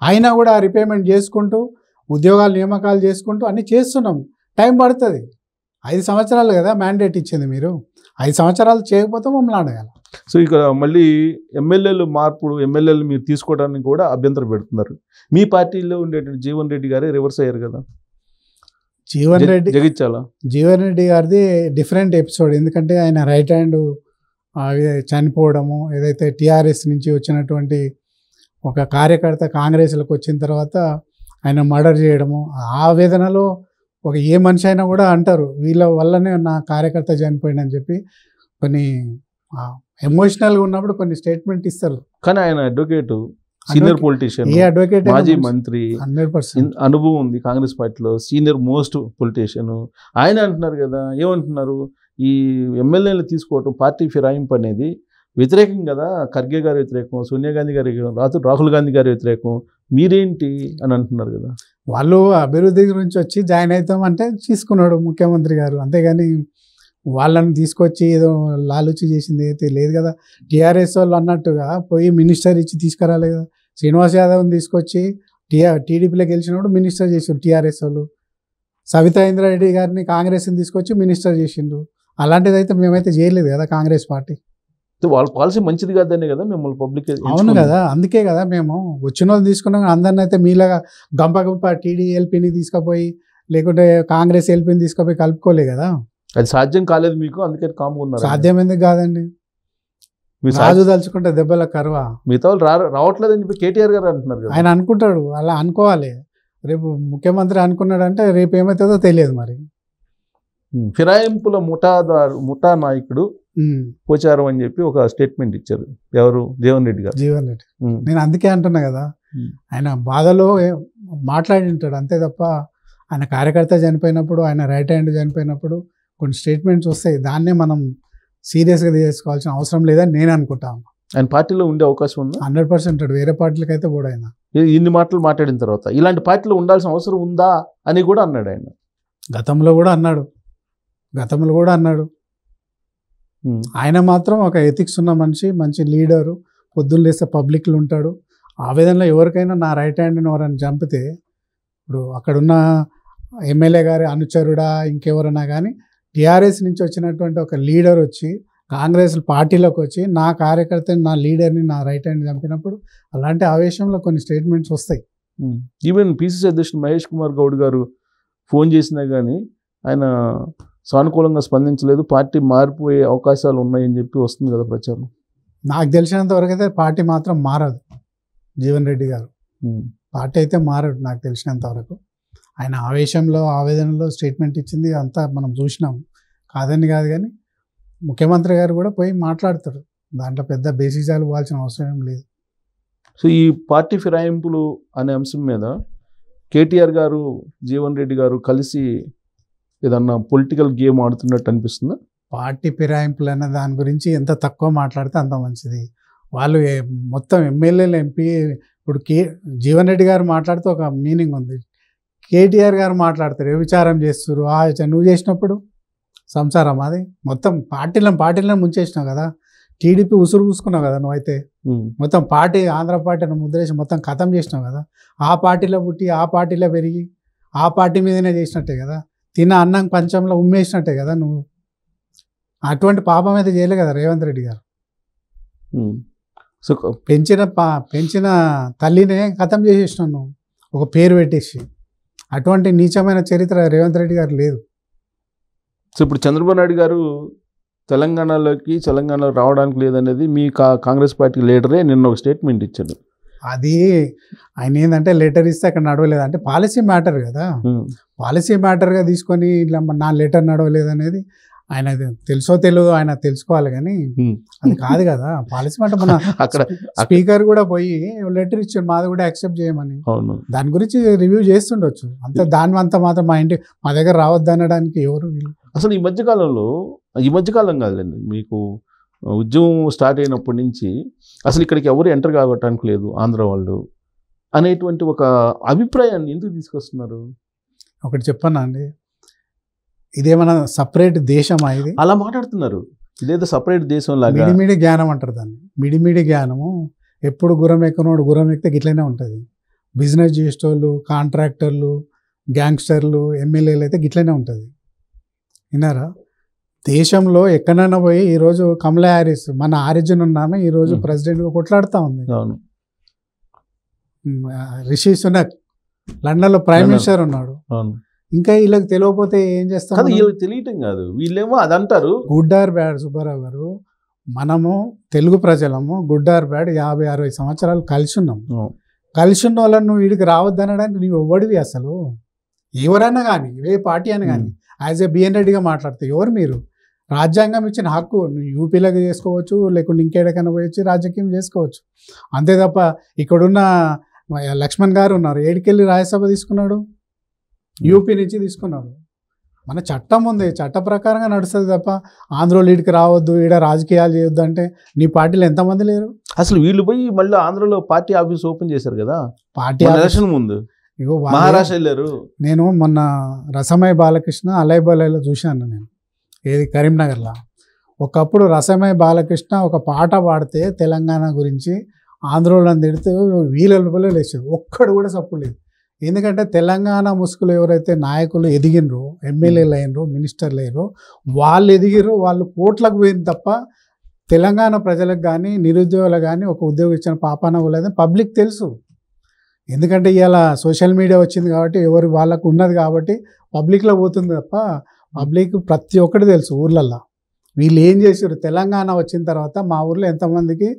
అయినా కూడా రీపేమెంట్ చేసుకుంటూ ఉద్యోగాలు నియామకాలు చేసుకుంటూ అన్నీ చేస్తున్నాం టైం పడుతుంది ఐదు సంవత్సరాలు కదా మ్యాండేట్ ఇచ్చింది మీరు ఐదు సంవత్సరాలు చేయకపోతే మమ్మల్ని అడగాలి సో ఇక్కడ మళ్ళీ ఎమ్మెల్యేలు మార్పు ఎమ్మెల్యేలు మీరు తీసుకోవడానికి కూడా అభ్యంతరం పెడుతున్నారు మీ పార్టీలో ఉండేటువంటి జీవన్ రెడ్డి గారే రివర్స్ అయ్యారు కదా జీవన్ రెడ్డి జగించాలా జీవన్ రెడ్డి గారిది డిఫరెంట్ ఎపిసోడ్ ఎందుకంటే ఆయన రైట్ హ్యాండ్ చనిపోవడము ఏదైతే టీఆర్ఎస్ నుంచి వచ్చినటువంటి ఒక కార్యకర్త కాంగ్రెస్లకు వచ్చిన తర్వాత ఆయన మర్డర్ చేయడము ఆ వేదనలో ఒక ఏ మనిషి అయినా కూడా అంటారు వీళ్ళ వల్లనే నా కార్యకర్త చనిపోయిందని చెప్పి కొన్ని ఎమోషనల్గా ఉన్నప్పుడు కొన్ని స్టేట్మెంట్ ఇస్తారు కానీ ఆయన అడ్వకేట్ సీనియర్ పొలిటీషియన్ అడ్వకేట్ మాజీ మంత్రి అనుభవం ఉంది కాంగ్రెస్ పార్టీలో సీనియర్ మోస్ట్ పొలిటీషియన్ ఆయన అంటున్నారు కదా ఏమంటున్నారు ఈ ఎమ్మెల్యేలు తీసుకోవటం పార్టీ ఫిరాయింపు అనేది వ్యతిరేకం కదా ఖర్గే గారి వ్యతిరేకం సోనియా గాంధీ గారి వ్యతిరేకం రాహుల్ గాంధీ గారి వ్యతిరేకం మీరేంటి అని అంటున్నారు కదా వాళ్ళు అభివృద్ధి గురించి వచ్చి జాయిన్ అవుతాం అంటే తీసుకున్నాడు ముఖ్యమంత్రి గారు అంతేగాని వాళ్ళని తీసుకొచ్చి ఏదో లాలుచి చేసింది అయితే లేదు కదా టీఆర్ఎస్ వాళ్ళు అన్నట్టుగా పోయి మినిస్టర్ ఇచ్చి తీసుకురాలి కదా శ్రీనివాస్ యాదవ్ని తీసుకొచ్చి టీఆర్ టీడీపీలో గెలిచినప్పుడు మినిస్టర్ చేసిండు టీఆర్ఎస్ వాళ్ళు సవితా ఇంద్రారెడ్డి గారిని కాంగ్రెస్ని తీసుకొచ్చి మినిస్టర్ చేసిండ్రు అలాంటిది అయితే మేమైతే చేయలేదు కదా కాంగ్రెస్ పార్టీ వాళ్ళ పాలసీ మంచిది కాదనే కదా మిమ్మల్ని పబ్లిక్ అవును కదా అందుకే కదా మేము వచ్చిన వాళ్ళు తీసుకున్నాం అందరిని అయితే మీలాగా గంప గంప టీడీఎల్పీని తీసుకుపోయి లేకుంటే కాంగ్రెస్ ఎల్పీని తీసుకుపోయి కలుపుకోలే కదా అది సాధ్యం కాలేదు మీకు అందుకే కామ్గా ఉన్నారు సాధ్యం ఎందుకు కాదండి సాధు తలుచుకుంటే దెబ్బల కరువ మిగతా రావట్లేదు అని చెప్పి కేటీఆర్ గారు అంటున్నారు ఆయన అనుకుంటాడు అలా అనుకోవాలి రేపు ముఖ్యమంత్రి అనుకున్నాడు అంటే రేపు ఏమవుతుందో తెలియదు మరి ఫిరాయింపుల ముఠాదారు ముఠా నాయకుడు పోచారం అని చెప్పి ఒక స్టేట్మెంట్ ఇచ్చారు ఎవరు జీవన్ రెడ్డి గారు జీవన్ రెడ్డి నేను అందుకే అంటున్నా కదా ఆయన బాధలో మాట్లాడి ఉంటాడు అంతే తప్ప ఆయన కార్యకర్త చనిపోయినప్పుడు ఆయన రైట్ హ్యాండ్ చనిపోయినప్పుడు కొన్ని స్టేట్మెంట్స్ వస్తాయి దాన్నే మనం సీరియస్గా తీసుకోవాల్సిన అవసరం లేదని నేను అనుకుంటాను ఆయన పార్టీలో ఉండే అవకాశం ఉంది హండ్రెడ్ పర్సెంట్ వేరే పార్టీలకు అయితే కూడా ఆయన ఇన్ని మాటలు మాట్లాడిన తర్వాత ఇలాంటి పార్టీలో ఉండాల్సిన అవసరం ఉందా అని కూడా అన్నాడు ఆయన గతంలో కూడా అన్నాడు గతంలో కూడా అన్నాడు ఆయన మాత్రం ఒక ఎథిక్స్ ఉన్న మనిషి మంచి లీడరు పొద్దున్న లేస్తే పబ్లిక్లు ఉంటాడు ఆవేదనలో ఎవరికైనా నా రైట్ హ్యాండ్ ఎవరైనా చంపితే ఇప్పుడు అక్కడున్న ఎమ్మెల్యే గారి అనుచరుడా ఇంకెవరైనా కానీ టీఆర్ఎస్ నుంచి వచ్చినటువంటి ఒక లీడర్ వచ్చి కాంగ్రెస్ పార్టీలోకి వచ్చి నా కార్యకర్తని నా లీడర్ని నా రైట్ హ్యాండ్ చంపినప్పుడు అలాంటి ఆవేశంలో కొన్ని స్టేట్మెంట్స్ వస్తాయి ఈవెన్ పిసిసి అధ్యక్షుడు మహేష్ కుమార్ గౌడ్ గారు ఫోన్ చేసినా కానీ ఆయన సానుకూలంగా స్పందించలేదు పార్టీ మారిపోయే అవకాశాలు ఉన్నాయని చెప్పి వస్తుంది కదా ప్రచారం నాకు తెలిసినంత వరకు అయితే పార్టీ మాత్రం మారదు జీవన్ రెడ్డి గారు పార్టీ అయితే మారడు నాకు తెలిసినంత వరకు ఆయన ఆవేశంలో ఆవేదనలో స్టేట్మెంట్ ఇచ్చింది అంతా మనం చూసినాం కాదని కాదు కానీ ముఖ్యమంత్రి గారు కూడా పోయి మాట్లాడతాడు దాంట్లో పెద్ద బేసిజాలు పోవాల్సిన అవసరం ఏం లేదు సో ఈ పార్టీ ఫిరాయింపులు అనే అంశం మీద కేటీఆర్ గారు జీవన్ రెడ్డి గారు కలిసి ఏదన్నా పొలిటికల్ గేమ్ ఆడుతున్నట్టు అనిపిస్తుందా పార్టీ ఫిరాయింపులు అన్న దాని గురించి ఎంత తక్కువ మాట్లాడితే అంత మంచిది వాళ్ళు మొత్తం ఎమ్మెల్యేలు ఎంపీ ఇప్పుడు కే జీవన్ రెడ్డి గారు మాట్లాడితే ఒక మీనింగ్ ఉంది కేటీఆర్ గారు మాట్లాడతారు విచారం చేస్తారు ఆ నువ్వు చేసినప్పుడు సంసారం అది మొత్తం పార్టీలను పార్టీలను ముంచేసినావు కదా టీడీపీ ఉసురు పూసుకున్నావు కదా నువ్వైతే మొత్తం పార్టీ ఆంధ్ర పార్టీని ముద్రేసి మొత్తం ఖతం చేసినావు కదా ఆ పార్టీలో పుట్టి ఆ పార్టీలో పెరిగి ఆ పార్టీ మీదనే చేసినట్టే కదా తిన్న అన్నం పంచంలో ఉమ్మేసినట్టే కదా నువ్వు అటువంటి పాపం అయితే చేయలే కదా రేవంత్ రెడ్డి గారు సో పెంచిన పా పెంచిన తల్లినే ఖతం చేసేసినావు నువ్వు ఒక పేరు పెట్టేసి అటువంటి నీచమైన చరిత్ర రేవంత్ రెడ్డి గారు లేదు సో ఇప్పుడు చంద్రబాబు నాయుడు గారు తెలంగాణలోకి తెలంగాణలో రావడానికి లేదనేది మీ కా కాంగ్రెస్ పార్టీ లీడరే నిన్న ఒక స్టేట్మెంట్ ఇచ్చాడు అది ఆయన ఏంటంటే లెటర్ ఇస్తే అక్కడ నడవలేదు అంటే పాలసీ మ్యాటర్ కదా పాలసీ మ్యాటర్గా తీసుకొని ఇట్లా నా లెటర్ నడవలేదు అనేది ఆయన తెలుసో తెలియదు ఆయన తెలుసుకోవాలి కానీ అది కాదు కదా పాలసీ అంటే మన అక్కడ స్పీకర్ కూడా పోయి లెటర్ ఇచ్చాడు మాది కూడా యాక్సెప్ట్ చేయమని దాని గురించి రివ్యూ చేస్తుండొచ్చు అంత దాని అంత మాత్రం మా ఇంటి మా దగ్గర రావద్దు అనడానికి ఎవరు అసలు ఈ మధ్యకాలంలో ఈ మధ్యకాలం కాదులేండి మీకు ఉద్యమం స్టార్ట్ అయినప్పటి నుంచి అసలు ఇక్కడికి ఎవరు ఎంటర్ కావటానికి లేదు ఆంధ్ర వాళ్ళు అనేటువంటి ఒక అభిప్రాయాన్ని ఎందుకు తీసుకొస్తున్నారు ఒకటి చెప్పానండి ఇదేమన్నా సపరేట్ దేశమా ఇది అలా మాట్లాడుతున్నారు ఇదేదో సపరేట్ దేశం మిడిమిడి జ్ఞానం అంటారు దాన్ని మిడిమిడి జ్ఞానము ఎప్పుడు గురం ఎక్కనోడు గురం ఎక్కితే గిట్లనే ఉంటుంది బిజినెస్ చేసేటోళ్ళు కాంట్రాక్టర్లు గ్యాంగ్స్టర్లు ఎమ్మెల్యేలు అయితే గిట్లనే ఉంటుంది విన్నారా దేశంలో ఎక్కడైనా పోయి ఈరోజు కమలా హారిస్ మన ఆరిజిన్ ఉన్నామే ఈరోజు ప్రెసిడెంట్గా కొట్లాడుతూ ఉంది అవును రిషి సునక్ లండన్లో ప్రైమ్ మినిస్టర్ ఉన్నాడు ఇంకా వీళ్ళకి తెలియకపోతే ఏం చేస్తాం వీళ్ళకి తెలియటం కాదు వీళ్ళేమో అది అంటారు గుడ్ ఆర్ బ్యాడ్ సుబ్బారావు గారు మనము తెలుగు ప్రజలము గుడ్ ఆర్ బ్యాడ్ యాభై అరవై సంవత్సరాలు కలిసి ఉన్నాం కలిసి ఉన్న వాళ్ళని నువ్వు వీడికి అనడానికి నువ్వు ఎవ్వడివి అసలు ఎవరైనా కానీ ఏ పార్టీ అని కానీ యాజ్ ఏ బిఎన్ రెడ్డిగా మాట్లాడతావు ఎవరు మీరు రాజ్యాంగం ఇచ్చిన హక్కు నువ్వు యూపీలోకి చేసుకోవచ్చు లేకుంటే ఇంకేడకైనా పోయొచ్చు రాజకీయం చేసుకోవచ్చు అంతే తప్ప ఇక్కడున్న లక్ష్మణ్ గారు ఉన్నారు ఏడికెళ్ళి రాజ్యసభ తీసుకున్నాడు యూపీ నుంచి తీసుకున్నాడు మన చట్టం ఉంది చట్ట ప్రకారంగా నడుస్తుంది తప్ప ఆంధ్రలో వీడికి రావద్దు ఈడ రాజకీయాలు చేయొద్దు అంటే నీ పార్టీలో ఎంతమంది లేరు అసలు వీళ్ళు పోయి మళ్ళీ ఆంధ్రలో పార్టీ ఆఫీస్ ఓపెన్ చేశారు కదా పార్టీ ఎలక్షన్ ముందు ఇగో మహారాష్ట్ర వెళ్ళారు నేను మొన్న రసమయ బాలకృష్ణ అలైబలైలో చూశాను నేను ఏది కరీంనగర్లో ఒకప్పుడు రసమయ బాలకృష్ణ ఒక పాట పాడితే తెలంగాణ గురించి ఆందోళన తిడితే వీళ్ళ లోపలే లేచారు ఒక్కడు కూడా సప్పుడు లేదు ఎందుకంటే తెలంగాణ ముసుగులు ఎవరైతే నాయకులు ఎదిగినరు ఎమ్మెల్యేలు అయినరు మినిస్టర్లు అయినరు వాళ్ళు ఎదిగిరు వాళ్ళు కోట్లకు పోయింది తప్ప తెలంగాణ ప్రజలకు కానీ నిరుద్యోగులకు కానీ ఒక ఉద్యోగం ఇచ్చిన పాపాన లేదని పబ్లిక్ తెలుసు ఎందుకంటే ఇవాళ సోషల్ మీడియా వచ్చింది కాబట్టి ఎవరు వాళ్ళకు ఉన్నది కాబట్టి పబ్లిక్లో పోతుంది తప్ప పబ్లిక్ ప్రతి ఒక్కటి తెలుసు ఊర్లల్లో వీళ్ళు ఏం చేశారు తెలంగాణ వచ్చిన తర్వాత మా ఊర్లో ఎంతమందికి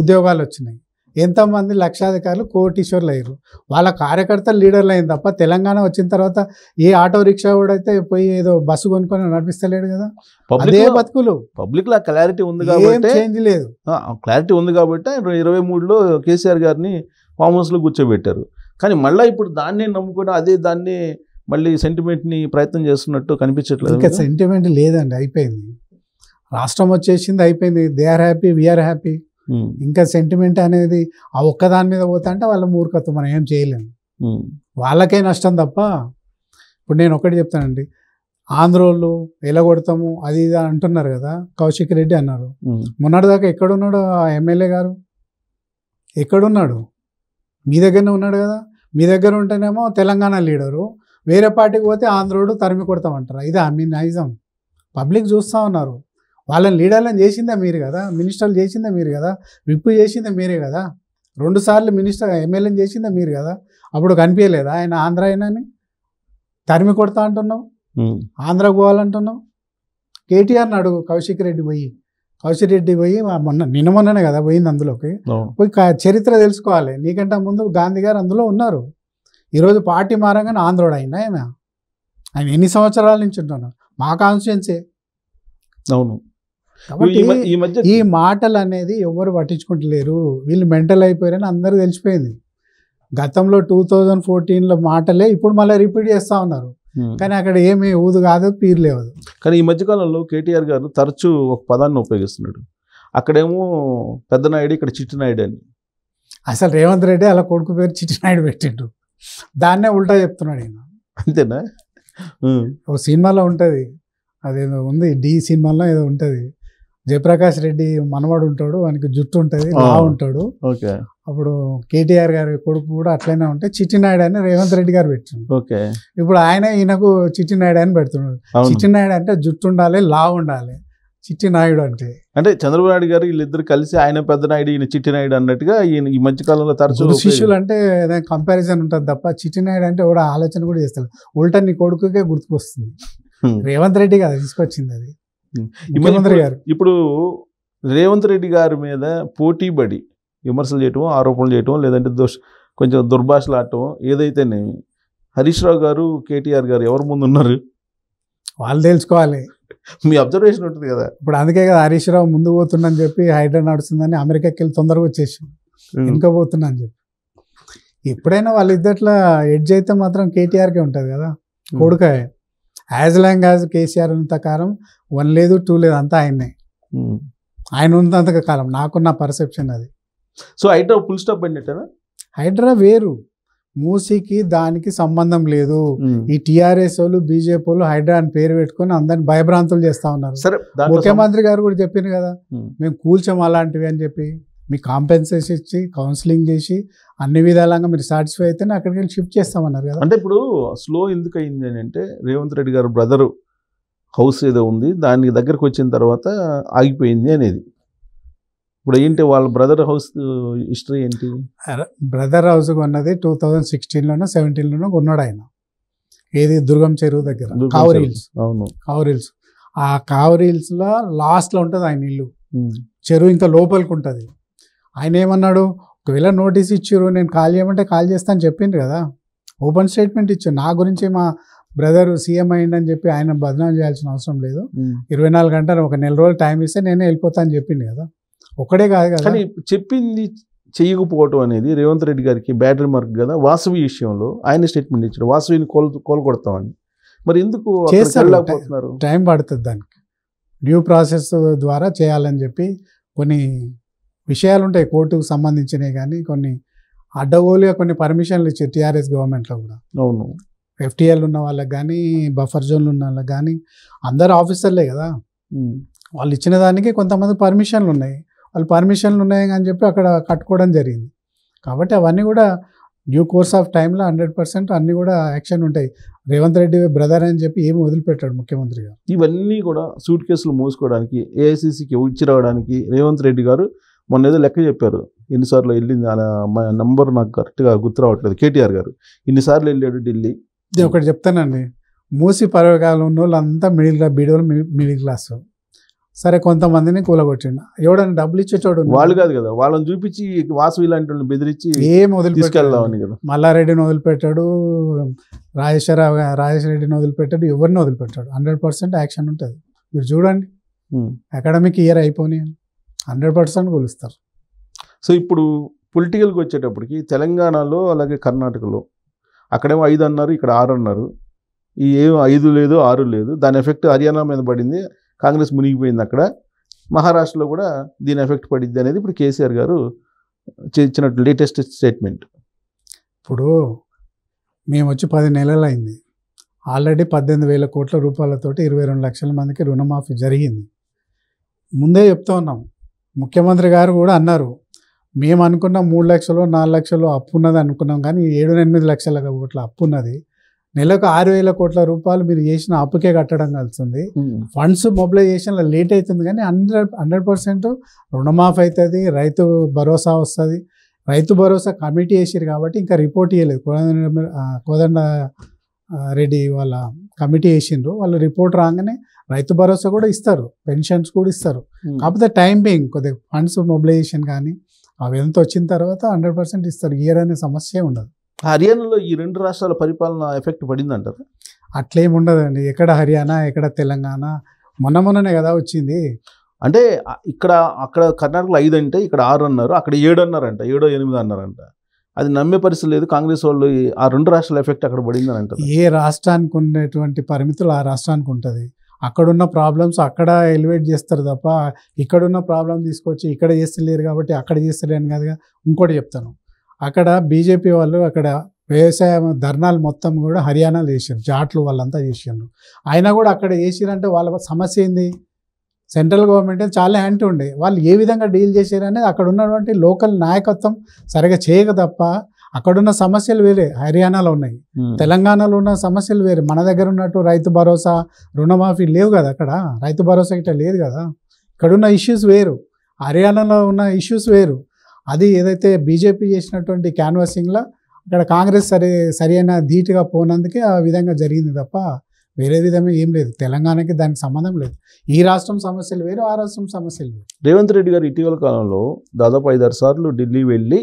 ఉద్యోగాలు వచ్చినాయి ఎంతమంది లక్షాధికారులు కోటీశ్వర్లు అయ్యారు వాళ్ళ కార్యకర్తలు లీడర్లు అయిన తప్ప తెలంగాణ వచ్చిన తర్వాత ఏ ఆటో రిక్షా కూడా అయితే పోయి ఏదో బస్సు కొనుక్కొని నడిపిస్తలేడు కదా అదే బతుకులు పబ్లిక్ లో క్లారిటీ ఉంది కాబట్టి లేదు క్లారిటీ ఉంది కాబట్టి ఇరవై మూడులో కేసీఆర్ గారిని ఫామ్ హౌస్లో కూర్చోబెట్టారు కానీ మళ్ళీ ఇప్పుడు దాన్ని నమ్ముకుంటే అదే దాన్ని మళ్ళీ సెంటిమెంట్ని ప్రయత్నం చేస్తున్నట్టు కనిపించట్లేదు ఇంకా సెంటిమెంట్ లేదండి అయిపోయింది రాష్ట్రం వచ్చేసింది అయిపోయింది they are happy we are ఇంకా సెంటిమెంట్ అనేది ఆ ఒక్కదాని మీద పోతా అంటే వాళ్ళ మూర్ఖత్వం మనం ఏం చేయలేము వాళ్ళకే నష్టం తప్ప ఇప్పుడు నేను ఒకటి చెప్తానండి ఆంధ్రోళ్ళు కొడతాము అది ఇది అంటున్నారు కదా కౌశిక్ రెడ్డి అన్నారు మొన్నటిదాకా ఎక్కడున్నాడు ఆ ఎమ్మెల్యే గారు ఎక్కడున్నాడు మీ దగ్గరనే ఉన్నాడు కదా మీ దగ్గర ఉంటేనేమో తెలంగాణ లీడరు వేరే పార్టీకి పోతే ఆంధ్రోడు తరిమి కొడతామంటారు ఇదే మీ నైజం పబ్లిక్ చూస్తూ ఉన్నారు వాళ్ళని లీడర్లను చేసిందే మీరు కదా మినిస్టర్లు చేసిందే మీరు కదా విప్పు చేసిందే మీరే కదా రెండుసార్లు మినిస్టర్ ఎమ్మెల్యేని చేసిందే మీరు కదా అప్పుడు కనిపించలేదా ఆయన ఆంధ్ర అయినా అని తరిమి కొడతా అంటున్నావు ఆంధ్ర పోవాలంటున్నావు కేటీఆర్ని అడుగు కౌశిక్ రెడ్డి పోయి కౌశిక్ రెడ్డి పోయి మొన్న నిన్న మొన్ననే కదా పోయింది అందులోకి పోయి చరిత్ర తెలుసుకోవాలి నీకంటే ముందు గాంధీ గారు అందులో ఉన్నారు ఈరోజు పార్టీ మారంగానే ఆంధ్రోడు అయినా ఆయన ఆయన ఎన్ని సంవత్సరాల నుంచి ఉంటున్నాడు మా కాన్స్టిట్యున్సీ అవును ఈ మధ్య ఈ మాటలు అనేది ఎవరు పట్టించుకుంటలేరు వీళ్ళు మెంటల్ అయిపోయారని అందరు తెలిసిపోయింది గతంలో టూ థౌజండ్ ఫోర్టీన్లో మాటలే ఇప్పుడు మళ్ళీ రిపీట్ చేస్తూ ఉన్నారు కానీ అక్కడ ఏమి ఊదు కాదు పీరు కానీ ఈ మధ్యకాలంలో కేటీఆర్ గారు తరచూ ఒక పదాన్ని ఉపయోగిస్తున్నాడు అక్కడేమో పెద్ద నాయుడు ఇక్కడ చిట్టినాయుడు అని అసలు రేవంత్ రెడ్డి అలా కొడుకు పేరు చిట్టినాయుడు పెట్టిండు దాన్నే ఉల్టా చెప్తున్నాడు ఈయన అంతేనా ఒక సినిమాలో ఉంటుంది అదేదో ఉంది డి సినిమాలో ఏదో ఉంటుంది జయప్రకాష్ రెడ్డి మనవాడు ఉంటాడు వానికి జుట్టు ఉంటుంది లా ఉంటాడు అప్పుడు కేటీఆర్ గారి కొడుకు కూడా అట్లనే ఉంటే చిట్టినాయుడు అని రేవంత్ రెడ్డి గారు ఓకే ఇప్పుడు ఆయన ఈయనకు చిట్టినాయుడు అని పెడుతున్నాడు చిట్టినాయుడు అంటే జుట్టు ఉండాలి లా ఉండాలి చిట్టి నాయుడు అంటే అంటే చంద్రబాబు నాయుడు గారు వీళ్ళిద్దరు కలిసి ఆయన పెద్ద నాయుడు ఈయన చిట్టి నాయుడు అన్నట్టుగా ఈయన ఈ మధ్య కాలంలో తరచు శిష్యులు అంటే ఏదైనా కంపారిజన్ ఉంటుంది తప్ప చిట్టి నాయుడు అంటే కూడా ఆలోచన కూడా చేస్తారు ఉల్టా నీ కొడుకుకే గుర్తుకొస్తుంది రేవంత్ రెడ్డి కదా తీసుకొచ్చింది అది గారు ఇప్పుడు రేవంత్ రెడ్డి గారి మీద పోటీ పడి విమర్శలు చేయటం ఆరోపణలు చేయటం లేదంటే దోష కొంచెం దుర్భాషలాడటం ఏదైతేనేమి హరీష్ రావు గారు కేటీఆర్ గారు ఎవరి ముందు ఉన్నారు వాళ్ళు తెలుసుకోవాలి మీ అబ్జర్వేషన్ ఉంటుంది కదా ఇప్పుడు అందుకే కదా హరీష్ రావు ముందు పోతుందని చెప్పి హైడ్రా నడుస్తుందని అమెరికాకి వెళ్ళి తొందరగా వచ్చేసి ఇంకా పోతున్నా అని చెప్పి ఎప్పుడైనా వాళ్ళిద్దట్లా ఎడ్జ్ అయితే మాత్రం కేటీఆర్కే ఉంటుంది కదా కొడుకాయ యాజ్ లాంగ్ యాజ్ కేసీఆర్ ఉన్నంత కాలం వన్ లేదు టూ లేదు అంతా ఆయన్నే hmm. ఆయన ఉన్నంత కాలం నాకున్న పర్సెప్షన్ అది సో హైడ్రా ఫుల్ స్టాప్ పెట్టినట్టేనా హైడ్రా వేరు మూసీకి దానికి సంబంధం లేదు hmm. ఈ టీఆర్ఎస్ వాళ్ళు బీజేపీ వాళ్ళు హైడ్రా అని పేరు పెట్టుకొని అందరిని భయభ్రాంతులు చేస్తా ఉన్నారు సరే ముఖ్యమంత్రి గారు కూడా చెప్పింది కదా hmm. మేము కూల్చాం అలాంటివి అని చెప్పి మీకు కాంపెన్సేషన్ ఇచ్చి కౌన్సిలింగ్ చేసి అన్ని విధాలంగా మీరు సాటిస్ఫై అయితేనే అక్కడికి వెళ్ళి షిఫ్ట్ చేస్తామన్నారు కదా అంటే ఇప్పుడు స్లో ఎందుకు అయింది అని అంటే రేవంత్ రెడ్డి గారు బ్రదరు హౌస్ ఏదో ఉంది దానికి దగ్గరకు వచ్చిన తర్వాత ఆగిపోయింది అనేది ఇప్పుడు ఏంటి వాళ్ళ బ్రదర్ హౌస్ హిస్టరీ ఏంటి బ్రదర్ హౌస్ కొన్నది టూ థౌజండ్ సిక్స్టీన్లోనో సెవెంటీన్లోనో కొన్నాడు ఆయన ఏది దుర్గం చెరువు దగ్గర కావరి హిల్స్ అవును కావరి హిల్స్ ఆ కావరి హిల్స్లో లాస్ట్లో ఉంటుంది ఆయన ఇల్లు చెరువు ఇంకా లోపలికి ఉంటుంది ఆయన ఏమన్నాడు ఒకవేళ నోటీస్ ఇచ్చారు నేను కాల్ చేయమంటే కాల్ చేస్తాను చెప్పిండ్రు కదా ఓపెన్ స్టేట్మెంట్ ఇచ్చారు నా గురించి మా బ్రదర్ సీఎం అయ్యిండని చెప్పి ఆయన బదనాం చేయాల్సిన అవసరం లేదు ఇరవై నాలుగు గంటలు ఒక నెల రోజులు టైం ఇస్తే నేనే వెళ్ళిపోతాను చెప్పింది కదా ఒకడే కాదు కదా చెప్పింది చేయకపోవటం అనేది రేవంత్ రెడ్డి గారికి బ్యాటరీ మార్క్ కదా వాసవి విషయంలో ఆయన స్టేట్మెంట్ ఇచ్చారు వాసవిని కోల్ కోలుకొడతామని మరి ఎందుకు చేస్తారు టైం పడుతుంది దానికి డ్యూ ప్రాసెస్ ద్వారా చేయాలని చెప్పి కొన్ని విషయాలు ఉంటాయి కోర్టుకు సంబంధించినవి కానీ కొన్ని అడ్డగోలుగా కొన్ని పర్మిషన్లు ఇచ్చారు టీఆర్ఎస్ గవర్నమెంట్లో కూడా అవును ఎఫ్టీఎల్ ఉన్న వాళ్ళకి కానీ బఫర్ జోన్లు ఉన్న వాళ్ళకి కానీ అందరు ఆఫీసర్లే కదా వాళ్ళు ఇచ్చిన దానికి కొంతమంది పర్మిషన్లు ఉన్నాయి వాళ్ళు పర్మిషన్లు ఉన్నాయి అని చెప్పి అక్కడ కట్టుకోవడం జరిగింది కాబట్టి అవన్నీ కూడా న్యూ కోర్స్ ఆఫ్ టైంలో హండ్రెడ్ పర్సెంట్ అన్నీ కూడా యాక్షన్ ఉంటాయి రేవంత్ రెడ్డి బ్రదర్ అని చెప్పి ఏమి వదిలిపెట్టాడు ముఖ్యమంత్రి గారు ఇవన్నీ కూడా సూట్ కేసులు మూసుకోవడానికి ఏఐసిసికి ఇచ్చి రావడానికి రేవంత్ రెడ్డి గారు మొన్న ఏదో లెక్క చెప్పారు ఎన్నిసార్లు వెళ్ళింది మా నంబర్ నాకు కరెక్ట్గా గుర్తు రావట్లేదు కేటీఆర్ గారు ఇన్నిసార్లు వెళ్ళాడు ఢిల్లీ ఒకటి చెప్తానండి మూసి పర్వకాలం ఉన్న వాళ్ళంతా మిడిల్ క్లాస్ బీడోలు మిడిల్ క్లాస్ సరే కొంతమందిని కూలగొట్టిండు ఎవడన్నా డబ్బులు ఇచ్చేటోడు వాళ్ళు కాదు కదా వాళ్ళని చూపించి వాసు ఇలాంటి వాళ్ళని బెదిరించి ఏం వదిలిపెట్టాలని కదా మల్లారెడ్డిని వదిలిపెట్టాడు రాజేశ్వరరావు రాజేశ్వరరెడ్డిని వదిలిపెట్టాడు ఎవరిని వదిలిపెట్టాడు హండ్రెడ్ పర్సెంట్ యాక్షన్ ఉంటుంది మీరు చూడండి అకాడమిక్ ఇయర్ అయిపోయినాయి హండ్రెడ్ పర్సెంట్ కొలుస్తారు సో ఇప్పుడు పొలిటికల్కి వచ్చేటప్పటికి తెలంగాణలో అలాగే కర్ణాటకలో అక్కడేమో ఐదు అన్నారు ఇక్కడ ఆరు అన్నారు ఈ ఏం ఐదు లేదు ఆరు లేదు దాని ఎఫెక్ట్ హర్యానా మీద పడింది కాంగ్రెస్ మునిగిపోయింది అక్కడ మహారాష్ట్రలో కూడా దీని ఎఫెక్ట్ పడిద్ది అనేది ఇప్పుడు కేసీఆర్ గారు ఇచ్చిన లేటెస్ట్ స్టేట్మెంట్ ఇప్పుడు మేము వచ్చి పది నెలలు అయింది ఆల్రెడీ పద్దెనిమిది వేల కోట్ల రూపాయలతోటి ఇరవై రెండు లక్షల మందికి రుణమాఫీ జరిగింది ముందే చెప్తా ఉన్నాం ముఖ్యమంత్రి గారు కూడా అన్నారు మేము అనుకున్న మూడు లక్షలు నాలుగు లక్షలు అప్పు ఉన్నది అనుకున్నాం కానీ ఏడు ఎనిమిది లక్షల కోట్ల అప్పు ఉన్నది నెలకు ఆరు వేల కోట్ల రూపాయలు మీరు చేసిన అప్పుకే కట్టడం కలుస్తుంది ఫండ్స్ మొబిలైజేషన్ లేట్ అవుతుంది కానీ హండ్రెడ్ హండ్రెడ్ పర్సెంట్ రుణమాఫీ అవుతుంది రైతు భరోసా వస్తుంది రైతు భరోసా కమిటీ వేసారు కాబట్టి ఇంకా రిపోర్ట్ ఇవ్వలేదు కోదండ కోదండ రెడ్డి వాళ్ళ కమిటీ వేసిండ్రు వాళ్ళు రిపోర్ట్ రాగానే రైతు భరోసా కూడా ఇస్తారు పెన్షన్స్ కూడా ఇస్తారు hmm. కాకపోతే టైం బింగ్ కొద్దిగా ఫండ్స్ మొబిలైజేషన్ కానీ అవి ఎంత వచ్చిన తర్వాత హండ్రెడ్ పర్సెంట్ ఇస్తారు ఇయర్ అనే సమస్య ఉండదు హర్యానాలో ఈ రెండు రాష్ట్రాల పరిపాలన ఎఫెక్ట్ పడిందంటారు అట్లేం ఉండదండి ఎక్కడ హర్యానా ఎక్కడ తెలంగాణ మొన్న మొన్ననే కదా వచ్చింది అంటే ఇక్కడ అక్కడ కర్ణాటకలో ఐదు అంటే ఇక్కడ ఆరు అన్నారు అక్కడ ఏడు అన్నారంట ఏడో ఎనిమిది అన్నారంట అది నమ్మే పరిస్థితి లేదు కాంగ్రెస్ వాళ్ళు ఆ రెండు రాష్ట్రాల ఎఫెక్ట్ అక్కడ పడిందని అంటారు ఏ రాష్ట్రానికి ఉండేటువంటి పరిమితులు ఆ రాష్ట్రానికి ఉంటుంది అక్కడున్న ప్రాబ్లమ్స్ అక్కడ ఎలివేట్ చేస్తారు తప్ప ఇక్కడున్న ప్రాబ్లం తీసుకొచ్చి ఇక్కడ చేస్తలేరు కాబట్టి అక్కడ చేస్తలేను కదా ఇంకోటి చెప్తాను అక్కడ బీజేపీ వాళ్ళు అక్కడ వ్యవసాయ ధర్నాలు మొత్తం కూడా హర్యానాలు చేసారు జాట్లు వాళ్ళంతా చేసారు అయినా కూడా అక్కడ చేసిరంటే వాళ్ళ సమస్య ఏంది సెంట్రల్ గవర్నమెంట్ చాలా యాంటీ ఉండే వాళ్ళు ఏ విధంగా డీల్ చేశారు అనేది అక్కడ ఉన్నటువంటి లోకల్ నాయకత్వం సరిగా చేయక తప్ప అక్కడున్న సమస్యలు వేరే హర్యానాలో ఉన్నాయి తెలంగాణలో ఉన్న సమస్యలు వేరే మన దగ్గర ఉన్నట్టు రైతు భరోసా రుణమాఫీ లేవు కదా అక్కడ రైతు భరోసా ఇట్లా లేదు కదా ఇక్కడున్న ఇష్యూస్ వేరు హర్యానాలో ఉన్న ఇష్యూస్ వేరు అది ఏదైతే బీజేపీ చేసినటువంటి క్యాన్వాసింగ్లో అక్కడ కాంగ్రెస్ సరి సరైన ధీటుగా పోనందుకే ఆ విధంగా జరిగింది తప్ప వేరే విధంగా ఏం లేదు తెలంగాణకి దానికి సంబంధం లేదు ఈ రాష్ట్రం సమస్యలు వేరు ఆ రాష్ట్రం సమస్యలు వేరు రేవంత్ రెడ్డి గారు ఇటీవల కాలంలో దాదాపు ఐదారు సార్లు ఢిల్లీ వెళ్ళి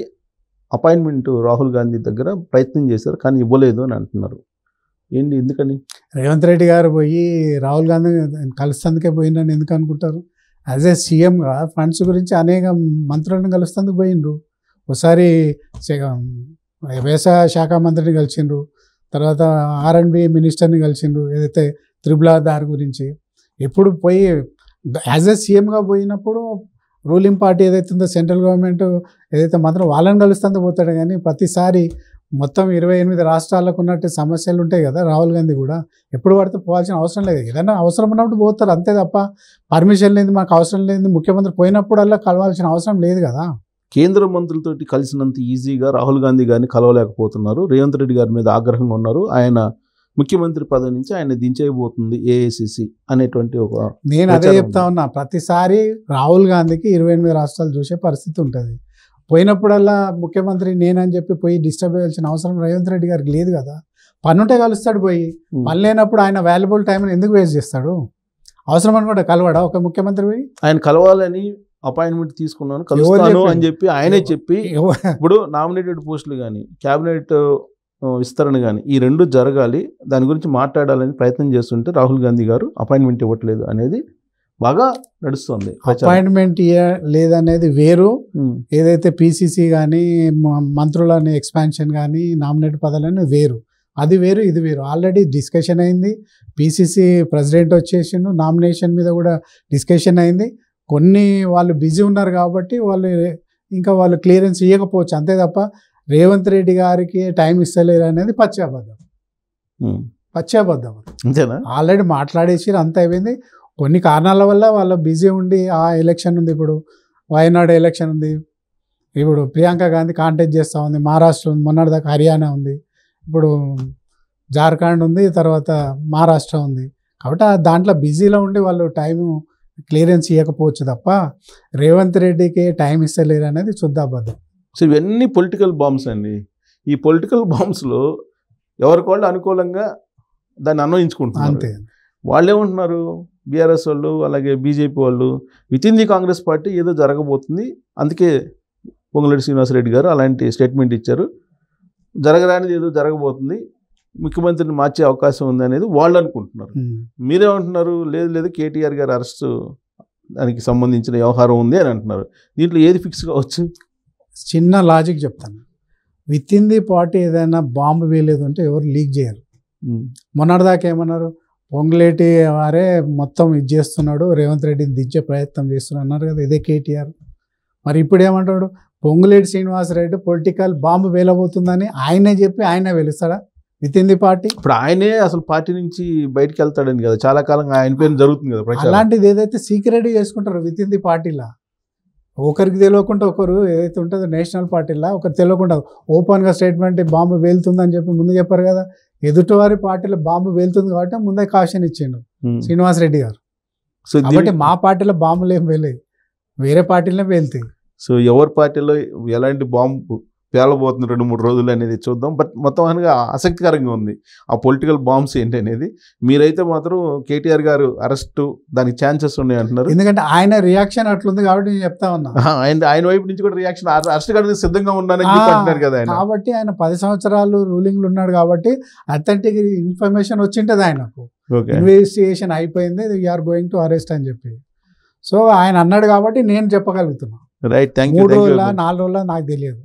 అపాయింట్మెంట్ రాహుల్ గాంధీ దగ్గర ప్రయత్నం చేశారు కానీ ఇవ్వలేదు అని అంటున్నారు ఏంటి ఎందుకని రేవంత్ రెడ్డి గారు పోయి రాహుల్ గాంధీ కలుస్తందుకే పోయిందని ఎందుకు అనుకుంటారు యాజ్ ఏ సీఎంగా ఫండ్స్ గురించి అనేక మంత్రులను కలుస్తందుకు పోయిండ్రు ఒకసారి వ్యవసాయ శాఖ మంత్రిని కలిసిండ్రు తర్వాత ఆర్ఎండ్బి మినిస్టర్ని కలిసిండ్రు ఏదైతే త్రిబుల్ దారి గురించి ఎప్పుడు పోయి యాజ్ ఏ సీఎంగా పోయినప్పుడు రూలింగ్ పార్టీ ఏదైతే ఉందో సెంట్రల్ గవర్నమెంట్ ఏదైతే మాత్రం వాళ్ళని కలుస్తుందో పోతాడు కానీ ప్రతిసారి మొత్తం ఇరవై ఎనిమిది రాష్ట్రాలకు ఉన్నట్టు సమస్యలు ఉంటాయి కదా రాహుల్ గాంధీ కూడా ఎప్పుడు పడితే పోవాల్సిన అవసరం లేదు ఏదైనా అవసరం ఉన్నప్పుడు పోతారు అంతే తప్ప పర్మిషన్ లేదు మాకు అవసరం లేదు ముఖ్యమంత్రి పోయినప్పుడల్లా కలవాల్సిన అవసరం లేదు కదా కేంద్ర మంత్రులతోటి కలిసినంత ఈజీగా రాహుల్ గాంధీ గారిని కలవలేకపోతున్నారు రేవంత్ రెడ్డి గారి మీద ఆగ్రహంగా ఉన్నారు ఆయన ముఖ్యమంత్రి పదవి నుంచి ఆయన దించేయబోతుంది ఏఐసిసి అనేటువంటి ఒక నేను అదే చెప్తా ఉన్నా ప్రతిసారి రాహుల్ గాంధీకి ఇరవై ఎనిమిది రాష్ట్రాలు చూసే పరిస్థితి ఉంటుంది పోయినప్పుడల్లా ముఖ్యమంత్రి నేనని చెప్పి పోయి డిస్టర్బ్ చేయాల్సిన అవసరం రేవంత్ రెడ్డి గారికి లేదు కదా పన్నుంటే కలుస్తాడు పోయి పని లేనప్పుడు ఆయన వాల్యుబుల్ టైం ఎందుకు వేస్ట్ చేస్తాడు అవసరం అనుకుంటే కలవాడా ఒక ముఖ్యమంత్రి పోయి ఆయన కలవాలని అపాయింట్మెంట్ తీసుకున్నాను కలుస్తాను అని చెప్పి ఆయనే చెప్పి ఇప్పుడు నామినేటెడ్ పోస్టులు కానీ క్యాబినెట్ విస్తరణ కానీ ఈ రెండు జరగాలి దాని గురించి మాట్లాడాలని ప్రయత్నం చేస్తుంటే రాహుల్ గాంధీ గారు అపాయింట్మెంట్ ఇవ్వట్లేదు అనేది బాగా నడుస్తుంది అపాయింట్మెంట్ లేదనేది వేరు ఏదైతే పిసిసి కానీ మంత్రులని ఎక్స్పాన్షన్ కానీ నామినేట్ పదాలని వేరు అది వేరు ఇది వేరు ఆల్రెడీ డిస్కషన్ అయింది పిసిసి ప్రెసిడెంట్ వచ్చేసిండు నామినేషన్ మీద కూడా డిస్కషన్ అయింది కొన్ని వాళ్ళు బిజీ ఉన్నారు కాబట్టి వాళ్ళు ఇంకా వాళ్ళు క్లియరెన్స్ ఇవ్వకపోవచ్చు అంతే తప్ప రేవంత్ రెడ్డి గారికి టైం ఇస్తలేరు అనేది పచ్చాబద్ధం పచ్చాబద్ధం ఆల్రెడీ మాట్లాడేసి అంత అయిపోయింది కొన్ని కారణాల వల్ల వాళ్ళు బిజీ ఉండి ఆ ఎలక్షన్ ఉంది ఇప్పుడు వయనాడు ఎలక్షన్ ఉంది ఇప్పుడు ప్రియాంక గాంధీ కాంటాక్ట్ చేస్తూ ఉంది మహారాష్ట్ర ఉంది మొన్నటిదాకా హర్యానా ఉంది ఇప్పుడు జార్ఖండ్ ఉంది తర్వాత మహారాష్ట్ర ఉంది కాబట్టి దాంట్లో బిజీలో ఉండి వాళ్ళు టైము క్లియరెన్స్ ఇవ్వకపోవచ్చు తప్ప రేవంత్ రెడ్డికి టైం ఇస్తలేరు అనేది శుద్ధాబద్ధం సో ఇవన్నీ పొలిటికల్ బాంబ్స్ అండి ఈ పొలిటికల్ బాంబ్స్లో ఎవరికి వాళ్ళు అనుకూలంగా దాన్ని అన్వయించుకుంటున్నారు అంతే వాళ్ళేమంటున్నారు బీఆర్ఎస్ వాళ్ళు అలాగే బీజేపీ వాళ్ళు within the Congress party ఏదో జరగబోతుంది అందుకే పొంగులెడ్డి శ్రీనివాసరెడ్డి గారు అలాంటి స్టేట్మెంట్ ఇచ్చారు జరగరానిది ఏదో జరగబోతుంది ముఖ్యమంత్రిని మార్చే అవకాశం ఉంది అనేది వాళ్ళు అనుకుంటున్నారు మీరేమంటున్నారు లేదు లేదు కేటీఆర్ గారు అరెస్ట్ దానికి సంబంధించిన వ్యవహారం ఉంది అని అంటున్నారు దీంట్లో ఏది ఫిక్స్ కావచ్చు చిన్న లాజిక్ చెప్తాను విత్ ఇన్ ది పార్టీ ఏదైనా బాంబు వేయలేదు అంటే ఎవరు లీక్ చేయరు మొన్నటిదాకా ఏమన్నారు పొంగులేటి వారే మొత్తం ఇది చేస్తున్నాడు రేవంత్ రెడ్డిని దించే ప్రయత్నం చేస్తున్నారు అన్నారు కదా ఇదే కేటీఆర్ మరి ఇప్పుడు ఏమంటాడు పొంగులేటి శ్రీనివాసరెడ్డి పొలిటికల్ బాంబు వేలబోతుందని ఆయనే చెప్పి ఆయనే వెలుస్తాడా విత్ ఇన్ ది పార్టీ ఇప్పుడు ఆయనే అసలు పార్టీ నుంచి బయటకు వెళ్తాడని కదా చాలా కాలంగా ఆయన పేరు జరుగుతుంది కదా అలాంటిది ఏదైతే సీక్రెట్ చేసుకుంటారు విత్ ఇన్ ది పార్టీలా ఒకరికి తెలియకుండా ఒకరు ఏదైతే ఉంటుందో నేషనల్ పార్టీలా ఒకరు తెలియకుండా ఓపెన్గా స్టేట్మెంట్ బాంబు వెళ్తుందని చెప్పి ముందు చెప్పారు కదా ఎదుటివారి పార్టీలో బాంబు వెళ్తుంది కాబట్టి ముందే కాషన్ ఇచ్చిండు శ్రీనివాస్ రెడ్డి గారు సో కాబట్టి మా పార్టీలో బాంబులు ఏం వేలేదు వేరే పార్టీలనే వెళ్తాయి సో ఎవరి పార్టీలో ఎలాంటి బాంబు పేలబోతున్న రెండు మూడు రోజులు అనేది చూద్దాం బట్ మొత్తం అనగా ఆసక్తికరంగా ఉంది ఆ పొలిటికల్ బాంబ్స్ ఏంటి అనేది మీరైతే మాత్రం కేటీఆర్ గారు అరెస్టు దానికి ఛాన్సెస్ ఉన్నాయి అంటున్నారు ఎందుకంటే ఆయన రియాక్షన్ అట్లుంది కాబట్టి నేను చెప్తా ఉన్నా ఆయన ఆయన వైపు నుంచి కూడా రియాక్షన్ అరెస్ట్ కానీ సిద్ధంగా ఉన్నాను అంటున్నారు కదా ఆయన కాబట్టి ఆయన పది సంవత్సరాలు రూలింగ్లు ఉన్నాడు కాబట్టి అథెంటిక్ ఇన్ఫర్మేషన్ వచ్చింటది ఆయనకు ఇన్వెస్టిగేషన్ అయిపోయింది వీఆర్ గోయింగ్ టు అరెస్ట్ అని చెప్పి సో ఆయన అన్నాడు కాబట్టి నేను చెప్పగలుగుతున్నా రైట్ థ్యాంక్ యూ నాలుగు రోజుల నాకు తెలియదు